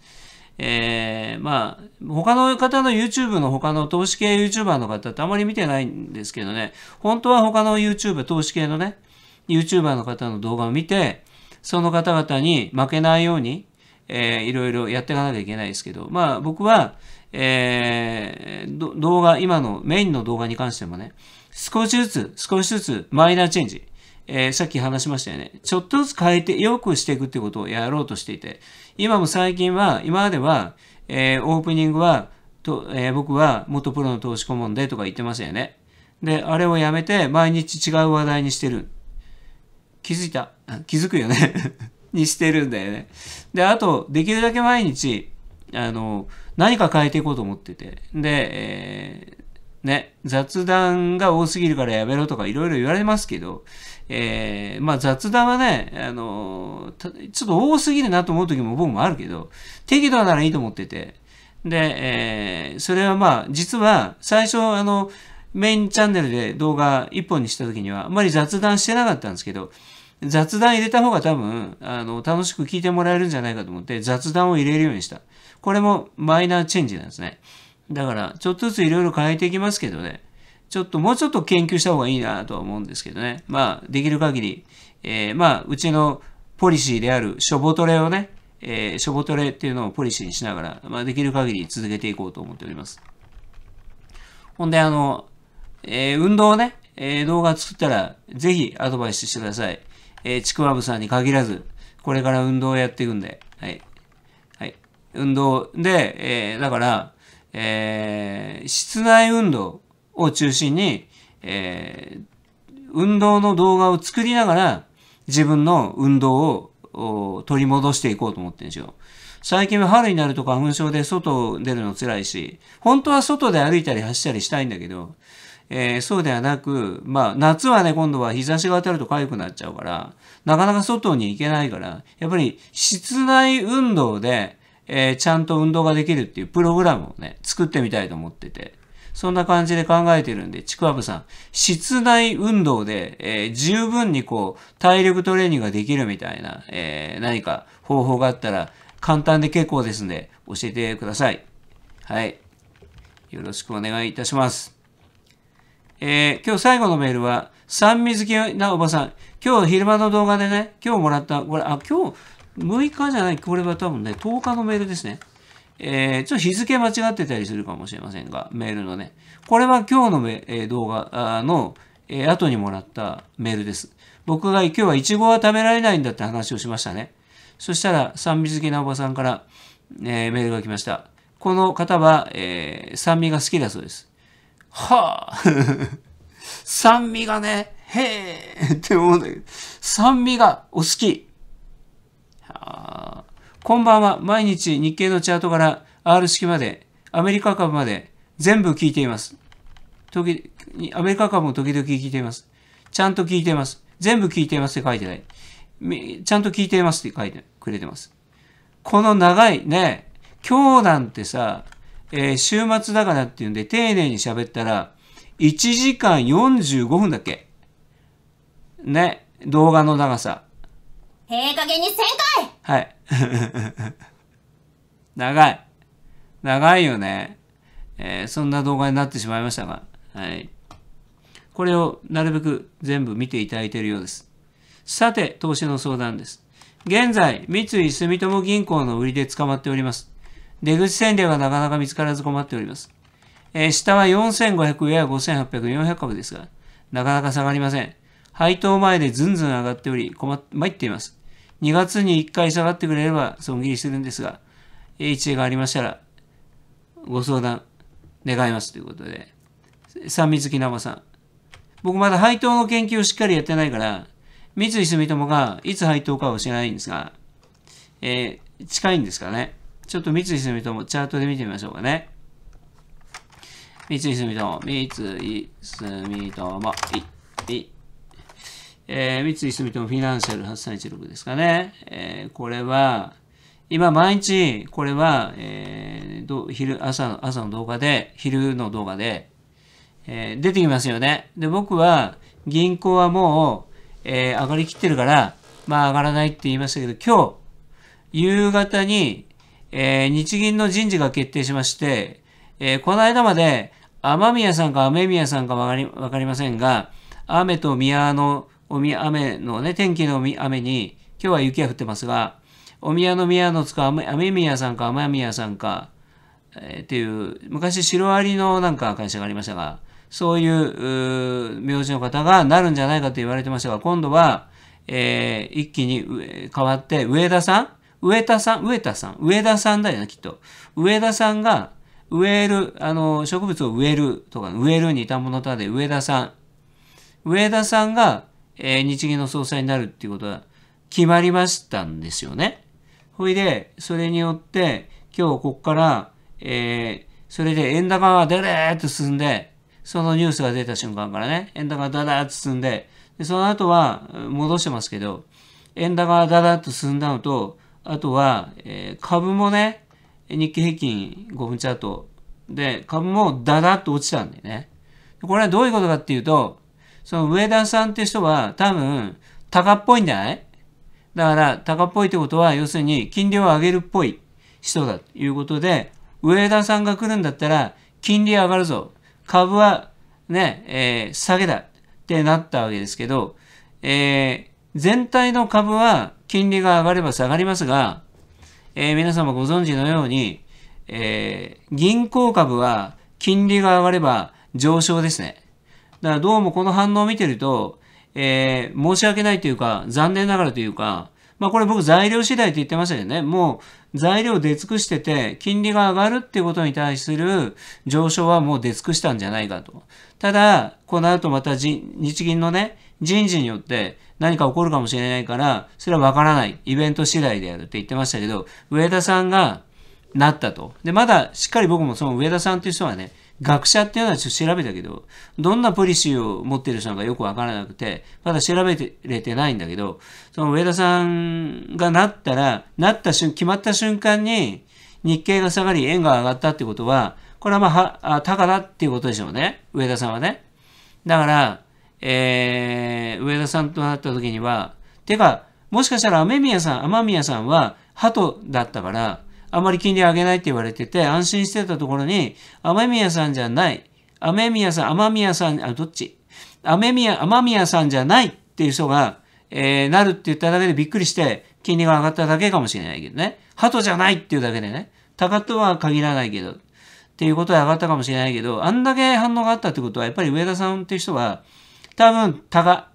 えー、まあ、他の方の YouTube の他の投資系 YouTuber の方ってあまり見てないんですけどね、本当は他の y o u t u b e 投資系のね、YouTuber の方の動画を見て、その方々に負けないように、えー、いろいろやっていかなきゃいけないですけど、まあ僕は、えー、動画、今のメインの動画に関してもね、少しずつ、少しずつマイナーチェンジ、えー、さっき話しましたよね。ちょっとずつ変えて、良くしていくってことをやろうとしていて、今も最近は、今までは、えー、オープニングは、とえー、僕は元プロの投資顧問でとか言ってましたよね。で、あれをやめて、毎日違う話題にしてる。気づいた *laughs* 気づくよね *laughs* にしてるんだよね。で、あと、できるだけ毎日、あの、何か変えていこうと思ってて。で、えー、ね、雑談が多すぎるからやめろとかいろいろ言われますけど、えー、まあ雑談はね、あの、ちょっと多すぎるなと思う時も僕もあるけど、適度ならいいと思ってて。で、えー、それはまあ、実は最初、あの、メインチャンネルで動画1本にした時には、あんまり雑談してなかったんですけど、雑談入れた方が多分、あの、楽しく聞いてもらえるんじゃないかと思って雑談を入れるようにした。これもマイナーチェンジなんですね。だから、ちょっとずついろいろ変えていきますけどね。ちょっともうちょっと研究した方がいいなとは思うんですけどね。まあ、できる限り、えー、まあ、うちのポリシーであるショボトレをね、えー、ショボトレっていうのをポリシーにしながら、まあ、できる限り続けていこうと思っております。ほんで、あの、えー、運動をね、えー、動画作ったら、ぜひアドバイスしてください。えー、ちくわぶさんに限らず、これから運動をやっていくんで、はい。はい。運動、で、えー、だから、えー、室内運動を中心に、えー、運動の動画を作りながら、自分の運動を取り戻していこうと思ってるんですよ。最近は春になると花粉症で外出るの辛いし、本当は外で歩いたり走ったりしたいんだけど、えー、そうではなく、まあ、夏はね、今度は日差しが当たると痒くなっちゃうから、なかなか外に行けないから、やっぱり室内運動で、えー、ちゃんと運動ができるっていうプログラムをね、作ってみたいと思ってて、そんな感じで考えてるんで、ちくわぶさん、室内運動で、えー、十分にこう、体力トレーニングができるみたいな、え何か方法があったら、簡単で結構ですんで、教えてください。はい。よろしくお願いいたします。えー、今日最後のメールは、三味好きなおばさん。今日昼間の動画でね、今日もらった、これ、あ、今日、6日じゃない、これは多分ね、10日のメールですね。えー、ちょっと日付間違ってたりするかもしれませんが、メールのね。これは今日のえー、動画の、えー、後にもらったメールです。僕が今日はイチゴは食べられないんだって話をしましたね。そしたら、酸味好きなおばさんから、えー、メールが来ました。この方は、えー、酸味が好きだそうです。はあ酸味がね、へえって思うんだけど、酸味がお好き。はあ、こんばんは。毎日日経のチャートから R 式まで、アメリカ株まで全部聞いています。時アメリカ株も時々聞いています。ちゃんと聞いています。全部聞いていますって書いてない。ちゃんと聞いていますって書いてくれてます。この長いね、今日なんてさ、えー、週末だからっていうんで、丁寧に喋ったら、1時間45分だっけね、動画の長さ。ええ加減にせん0いはい。*laughs* 長い。長いよね。えー、そんな動画になってしまいましたが、はい。これをなるべく全部見ていただいているようです。さて、投資の相談です。現在、三井住友銀行の売りで捕まっております。出口戦略がなかなか見つからず困っております。えー、下は4500、上は5800、400株ですが、なかなか下がりません。配当前でずんずん上がっており、困っ、参っています。2月に1回下がってくれれば損切りするんですが、H がありましたら、ご相談願いますということで。三水木生さん。僕まだ配当の研究をしっかりやってないから、三井住友がいつ配当かは知らないんですが、えー、近いんですかね。ちょっと三井住友、チャートで見てみましょうかね。三井住友、三井住友、い、い、えー、三井住友フィナンシャル8316ですかね。えー、これは、今毎日、これは、えー、ど昼、朝の、朝の動画で、昼の動画で、えー、出てきますよね。で、僕は、銀行はもう、えー、上がりきってるから、まあ上がらないって言いましたけど、今日、夕方に、えー、日銀の人事が決定しまして、えー、この間まで、雨宮さんか雨宮さんかわかり、わかりませんが、雨と宮の、おみ、雨のね、天気の雨に、今日は雪が降ってますが、お宮の宮のつか雨、雨宮さんか雨宮さんか、えー、っていう、昔シロアリのなんか会社がありましたが、そういう名字の方がなるんじゃないかと言われてましたが、今度は、えー、一気に変わって、上田さん上田さん、上田さん、上田さんだよね、きっと。上田さんが、植える、あの、植物を植えるとか、植えるに似たものたで、上田さん。上田さんが、えー、日銀の総裁になるっていうことは決まりましたんですよね。ほいで、それによって、今日ここから、えー、それで円高がダダーッと進んで、そのニュースが出た瞬間からね、円高がダダーッと進んで、でその後は戻してますけど、円高がダダーッと進んだのと、あとは、えー、株もね、日経平均5分チャートで、株もだダっと落ちたんだよね。これはどういうことかっていうと、その上田さんって人は多分、高っぽいんじゃないだから、高っぽいってことは、要するに金利を上げるっぽい人だということで、上田さんが来るんだったら、金利上がるぞ。株はね、えー、下げだってなったわけですけど、えー、全体の株は金利が上がれば下がりますが、えー、皆様ご存知のように、えー、銀行株は金利が上がれば上昇ですね。だからどうもこの反応を見てると、えー、申し訳ないというか、残念ながらというか、まあこれ僕材料次第って言ってましたよね、もう材料出尽くしてて、金利が上がるっていうことに対する上昇はもう出尽くしたんじゃないかと。ただ、この後また日銀のね、人事によって何か起こるかもしれないから、それはわからない。イベント次第であるって言ってましたけど、上田さんがなったと。で、まだしっかり僕もその上田さんっていう人はね、学者っていうのはちょっと調べたけど、どんなポリシーを持ってる人なのかよくわからなくて、まだ調べてれてないんだけど、その上田さんがなったら、なった瞬、決まった瞬間に日経が下がり円が上がったってことは、これはまあ、は、高だっていうことでしょうね。上田さんはね。だから、えー、上田さんと会った時には、てか、もしかしたら雨宮さん、雨宮さんは鳩だったから、あまり金利上げないって言われてて、安心してたところに、雨宮さんじゃない、雨宮さん、雨宮さん、あ、どっち雨宮、雨宮さんじゃないっていう人が、えー、なるって言っただけでびっくりして、金利が上がっただけかもしれないけどね。鳩じゃないっていうだけでね。高とは限らないけど、っていうことは上がったかもしれないけど、あんだけ反応があったってことは、やっぱり上田さんっていう人は、多分、高、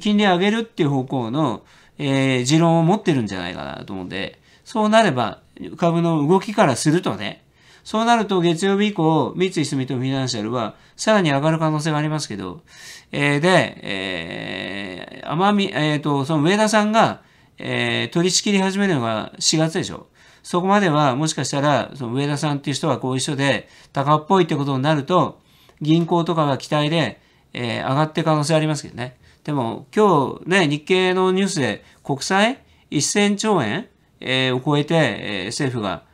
金利上げるっていう方向の、えー、持論を持ってるんじゃないかなと思うんで、そうなれば、株の動きからするとね、そうなると月曜日以降、三井住友フィナンシャルはさらに上がる可能性がありますけど、えー、で、えー、奄美、えっ、ー、と、その上田さんが、えー、取り仕切り始めるのが4月でしょ。そこまではもしかしたら、その上田さんっていう人はこう一緒で、高っぽいってことになると、銀行とかが期待で、えー、上がって可能性ありますけどね。でも今日ね、日経のニュースで国債1000兆円、えー、を超えて、えー、政府が、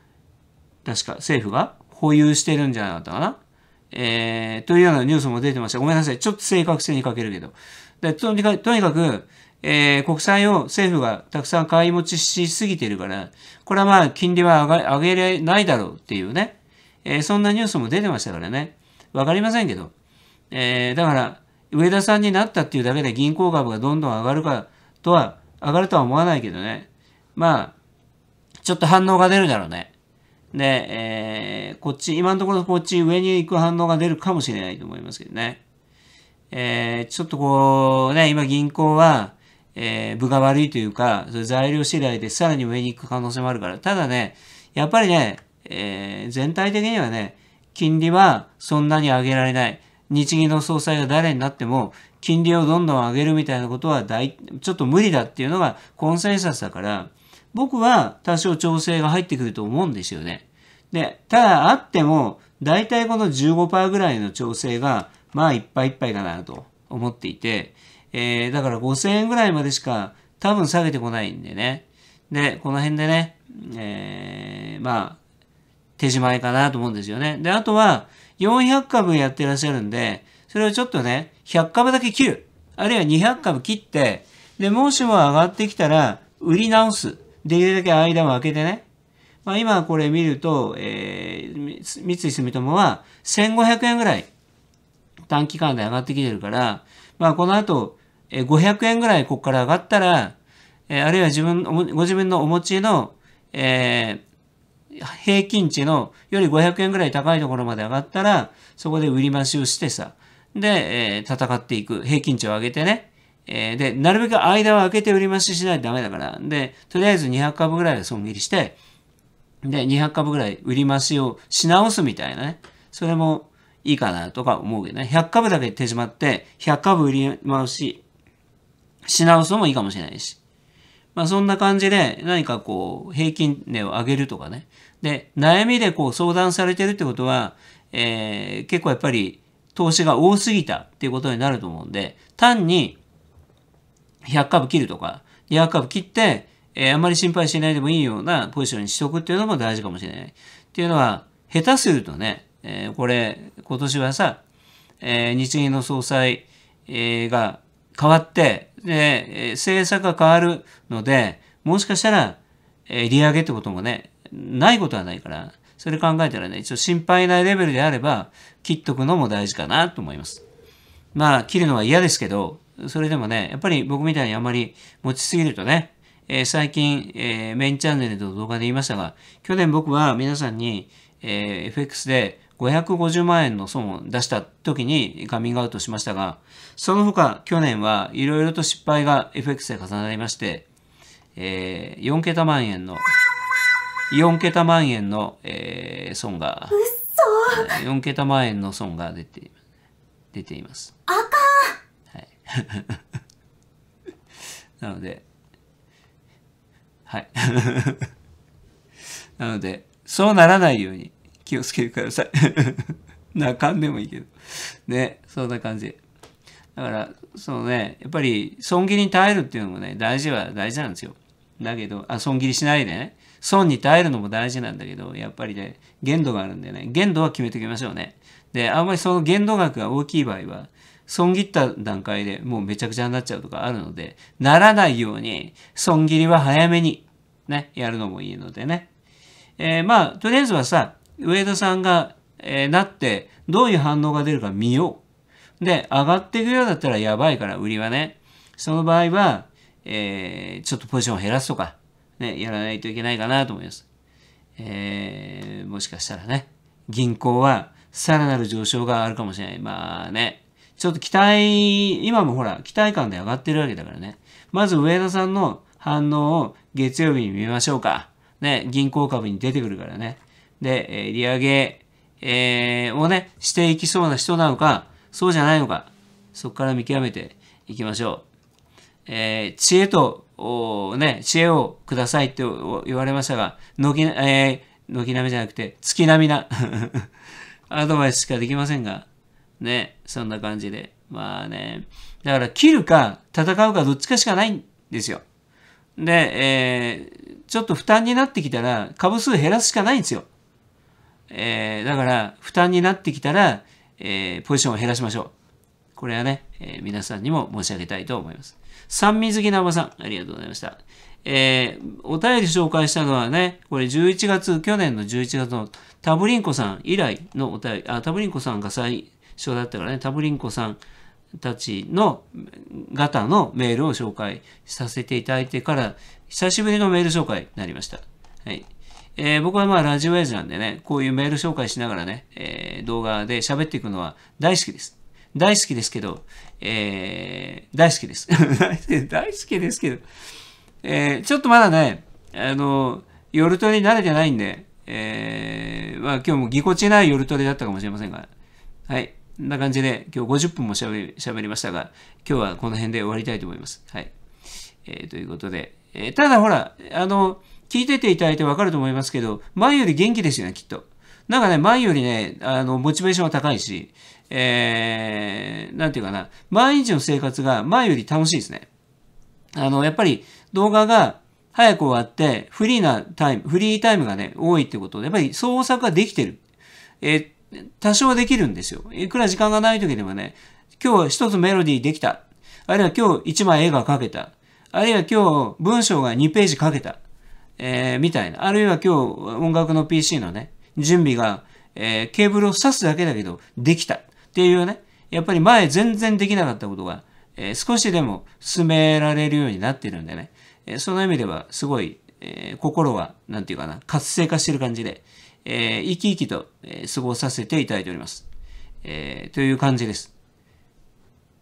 確か政府が保有してるんじゃなかったかな。えー、というようなニュースも出てました。ごめんなさい。ちょっと正確性に欠けるけど。でとにかく、とにかく、えー、国債を政府がたくさん買い持ちしすぎてるから、これはまあ金利は上げ上げれないだろうっていうね、えー、そんなニュースも出てましたからね。わかりませんけど。えー、だから、上田さんになったっていうだけで銀行株がどんどん上がるかとは、上がるとは思わないけどね。まあ、ちょっと反応が出るだろうね。で、えー、こっち、今のところこっち上に行く反応が出るかもしれないと思いますけどね。えー、ちょっとこう、ね、今銀行は、えー、部が悪いというか、それ材料次第でさらに上に行く可能性もあるから。ただね、やっぱりね、えー、全体的にはね、金利はそんなに上げられない。日銀の総裁が誰になっても、金利をどんどん上げるみたいなことは大、ちょっと無理だっていうのがコンセンサスだから、僕は多少調整が入ってくると思うんですよね。で、ただあっても、大体この15%ぐらいの調整が、まあいっぱいいっぱいかなと思っていて、えー、だから5000円ぐらいまでしか多分下げてこないんでね。で、この辺でね、えー、まあ、手締まいかなと思うんですよね。で、あとは、400株やってらっしゃるんで、それをちょっとね、100株だけ切る。あるいは200株切って、で、もしも上がってきたら、売り直す。できるだけ間を空けてね。まあ、今これ見ると、えー、三井住友は1500円ぐらい短期間で上がってきてるから、まあ、この後、えー、500円ぐらいここから上がったら、えー、あるいは自分、ご自分のお持ちの、え平均値のより500円ぐらい高いところまで上がったら、そこで売り増しをしてさ、で、えー、戦っていく。平均値を上げてね。えー、で、なるべく間を空けて売り増ししないとダメだから。で、とりあえず200株ぐらいは損切りして、で、200株ぐらい売り増しをし直すみたいなね。それもいいかなとか思うけどね。100株だけ手締まって、100株売り回し、し直すのもいいかもしれないし。まあ、そんな感じで何かこう平均値を上げるとかね。で、悩みでこう相談されてるってことは、えー、結構やっぱり投資が多すぎたっていうことになると思うんで、単に100株切るとか、200株切って、えー、あんまり心配しないでもいいようなポジションにしとくっていうのも大事かもしれない。っていうのは、下手するとね、えー、これ、今年はさ、えー、日銀の総裁、えー、が変わって、で、政策が変わるので、もしかしたら、え利上げってこともね、ないことはないから、それ考えたらね、一応心配ないレベルであれば、切っとくのも大事かなと思います。まあ、切るのは嫌ですけど、それでもね、やっぱり僕みたいにあんまり持ちすぎるとね、えー、最近、えー、メインチャンネルの動画で言いましたが、去年僕は皆さんに、えー、FX で550万円の損を出した時にカミングアウトしましたが、その他去年はいろいろと失敗が FX で重なりまして、えー、4桁万円の、4桁万円の、えー、損が、4桁万円の損が出て、出ています。あかんはい。*laughs* なので、はい。*laughs* なので、そうならないように、気をつけてください。泣 *laughs* かんでもいいけど。ね、そんな感じ。だから、そのね、やっぱり損切りに耐えるっていうのもね、大事は大事なんですよ。だけど、あ、損切りしないでね、損に耐えるのも大事なんだけど、やっぱりね、限度があるんでね、限度は決めておきましょうね。で、あんまりその限度額が大きい場合は、損切った段階でもうめちゃくちゃになっちゃうとかあるので、ならないように、損切りは早めに、ね、やるのもいいのでね。えー、まあ、とりあえずはさ、上田さんが、えー、なってどういう反応が出るか見よう。で、上がっていくようだったらやばいから、売りはね。その場合は、えー、ちょっとポジションを減らすとか、ね、やらないといけないかなと思います。えー、もしかしたらね、銀行はさらなる上昇があるかもしれない。まあね、ちょっと期待、今もほら、期待感で上がってるわけだからね。まず上田さんの反応を月曜日に見ましょうか。ね、銀行株に出てくるからね。で、え利上げ、えー、をね、していきそうな人なのか、そうじゃないのか、そこから見極めていきましょう。えー、知恵と、ね、知恵をくださいって言われましたが、のなえー、軒並みじゃなくて、月並みな *laughs* アドバイスしかできませんが、ね、そんな感じで。まあね、だから切るか戦うかどっちかしかないんですよ。で、えー、ちょっと負担になってきたら株数減らすしかないんですよ。えー、だから負担になってきたら、えー、ポジションを減らしましょう。これはね、えー、皆さんにも申し上げたいと思います。酸味好きなおばさん、ありがとうございました。えー、お便り紹介したのはね、これ11月、去年の11月のタブリンコさん以来のお便り、あ、タブリンコさんが最初だったからね、タブリンコさんたちの方のメールを紹介させていただいてから、久しぶりのメール紹介になりました。はい。えー、僕はまあラジオエイジなんでね、こういうメール紹介しながらね、えー、動画で喋っていくのは大好きです。大好きですけど、えー、大好きです。*laughs* 大好きですけど、えー、ちょっとまだね、あの、夜トレに慣れてないんで、えー、まあ今日もぎこちない夜トレだったかもしれませんが、はい。こんな感じで、今日50分もしゃべりましたが、今日はこの辺で終わりたいと思います。はい。えー、ということで、えー、ただほら、あの、聞いてていただいてわかると思いますけど、前より元気ですよね、きっと。なんかね、前よりね、あの、モチベーションは高いし、えー、なんていうかな、毎日の生活が前より楽しいですね。あの、やっぱり動画が早く終わって、フリーなタイム、フリータイムがね、多いってことで、やっぱり創作ができてる。えー、多少できるんですよ。いくら時間がない時でもね、今日は一つメロディーできた。あるいは今日一枚絵が描けた。あるいは今日文章が2ページ描けた。えー、みたいな。あるいは今日音楽の PC のね、準備が、えー、ケーブルを挿すだけだけど、できたっていうね、やっぱり前全然できなかったことが、えー、少しでも進められるようになってるんでね、えー、その意味ではすごい、えー、心は、なんていうかな、活性化してる感じで、えー、生き生きと、えー、過ごさせていただいております。えー、という感じです。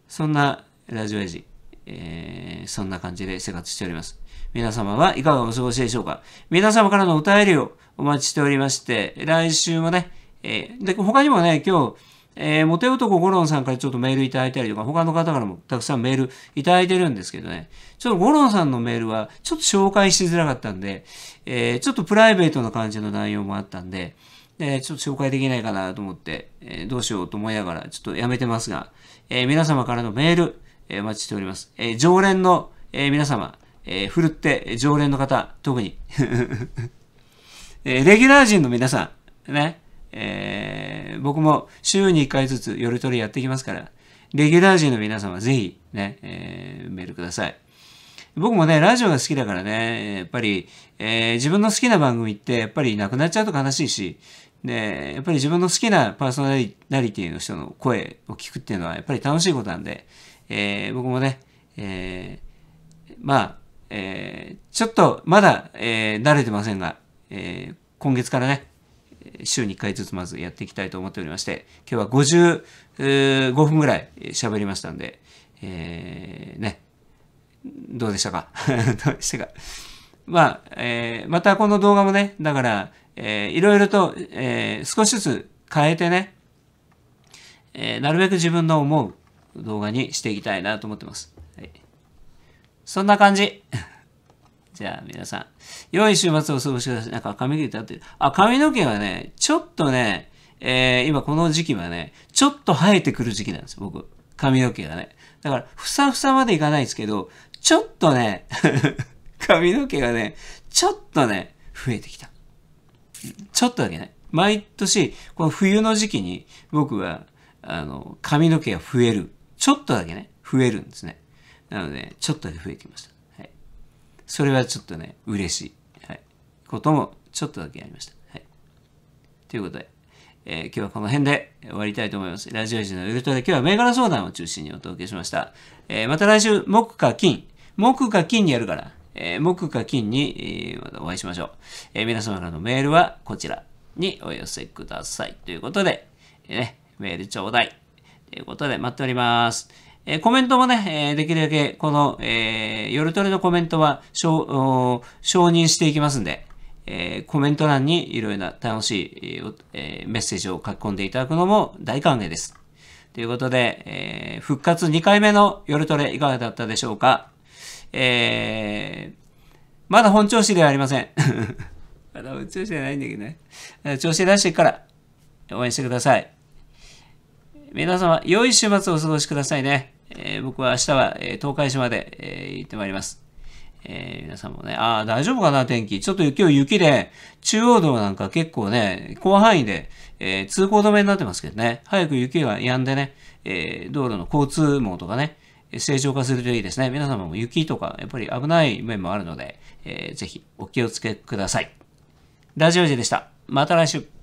そんなラジオエジ、えーえー、そんな感じで生活しております。皆様はいかがお過ごしでしょうか皆様からのお便りをお待ちしておりまして、来週もね、えー、で、他にもね、今日、えー、モテ男ゴロンさんからちょっとメールいただいたりとか、他の方からもたくさんメールいただいてるんですけどね、ちょっとゴロンさんのメールはちょっと紹介しづらかったんで、えー、ちょっとプライベートな感じの内容もあったんで、えちょっと紹介できないかなと思って、えどうしようと思いながら、ちょっとやめてますが、え皆様からのメール、えお待ちしております。え常連の、え皆様、えふるって常連の方、特に。*laughs* えレギュラー陣の皆さん、ね、えー、僕も週に1回ずつ夜取りやってきますから、レギュラー陣の皆様、ぜひ、ね、えー、メールください。僕もね、ラジオが好きだからね、やっぱり、えー、自分の好きな番組って、やっぱりなくなっちゃうと悲しいし、で、やっぱり自分の好きなパーソナリティの人の声を聞くっていうのは、やっぱり楽しいことなんで、えー、僕もね、えー、まあ、えー、ちょっとまだ、えー、慣れてませんが、えー、今月からね、週に1回ずつまずやっていきたいと思っておりまして、今日は55分ぐらい喋りましたんで、えー、ね、どうでしたか *laughs* どうでしたかまあ、えー、またこの動画もね、だから、えー、いろいろと、えー、少しずつ変えてね、えー、なるべく自分の思う動画にしていきたいなと思ってます。はい、そんな感じ。*laughs* じゃあ皆さん、良い週末をお過ごしください。なんか髪の毛ってってる。あ、髪の毛はね、ちょっとね、えー、今この時期はね、ちょっと生えてくる時期なんです僕。髪の毛がね。だから、ふさふさまでいかないですけど、ちょっとね、*laughs* 髪の毛がね、ちょっとね、増えてきた。ちょっとだけね。毎年、この冬の時期に僕は、あの、髪の毛が増えるちょっとだけね、増えるんですね。なので、ちょっとだけ増えてきました。はい。それはちょっとね、嬉しい。はい。ことも、ちょっとだけありました。はい。ということで、えー、今日はこの辺で終わりたいと思います。ラジオ時のウルトラで今日は銘柄相談を中心にお届けしました。えー、また来週、木か金。木か金にやるから、えー、木か金に、えー、またお会いしましょう、えー。皆様からのメールはこちらにお寄せください。ということで、えー、ね、メールちょうだい。ということで待っております。えー、コメントもね、えー、できるだけこの、えー、夜トレのコメントは承認していきますんで、えコメント欄にいろいろな楽しい、えメッセージを書き込んでいただくのも大歓迎です。ということで、え復活2回目の夜トレいかがだったでしょうかえまだ本調子ではありません。*laughs* まだ本調子じゃないんだけどね。調子出してから応援してください。皆様、良い週末をお過ごしくださいね。えー、僕は明日は、えー、東海市まで、えー、行ってまいります。えー、皆さんもね、ああ、大丈夫かな、天気。ちょっと今日雪で、中央道なんか結構ね、広範囲で、えー、通行止めになってますけどね、早く雪が止んでね、えー、道路の交通網とかね、正常化するといいですね。皆様も雪とか、やっぱり危ない面もあるので、えー、ぜひお気をつけください。ラジオ時でした。また来週。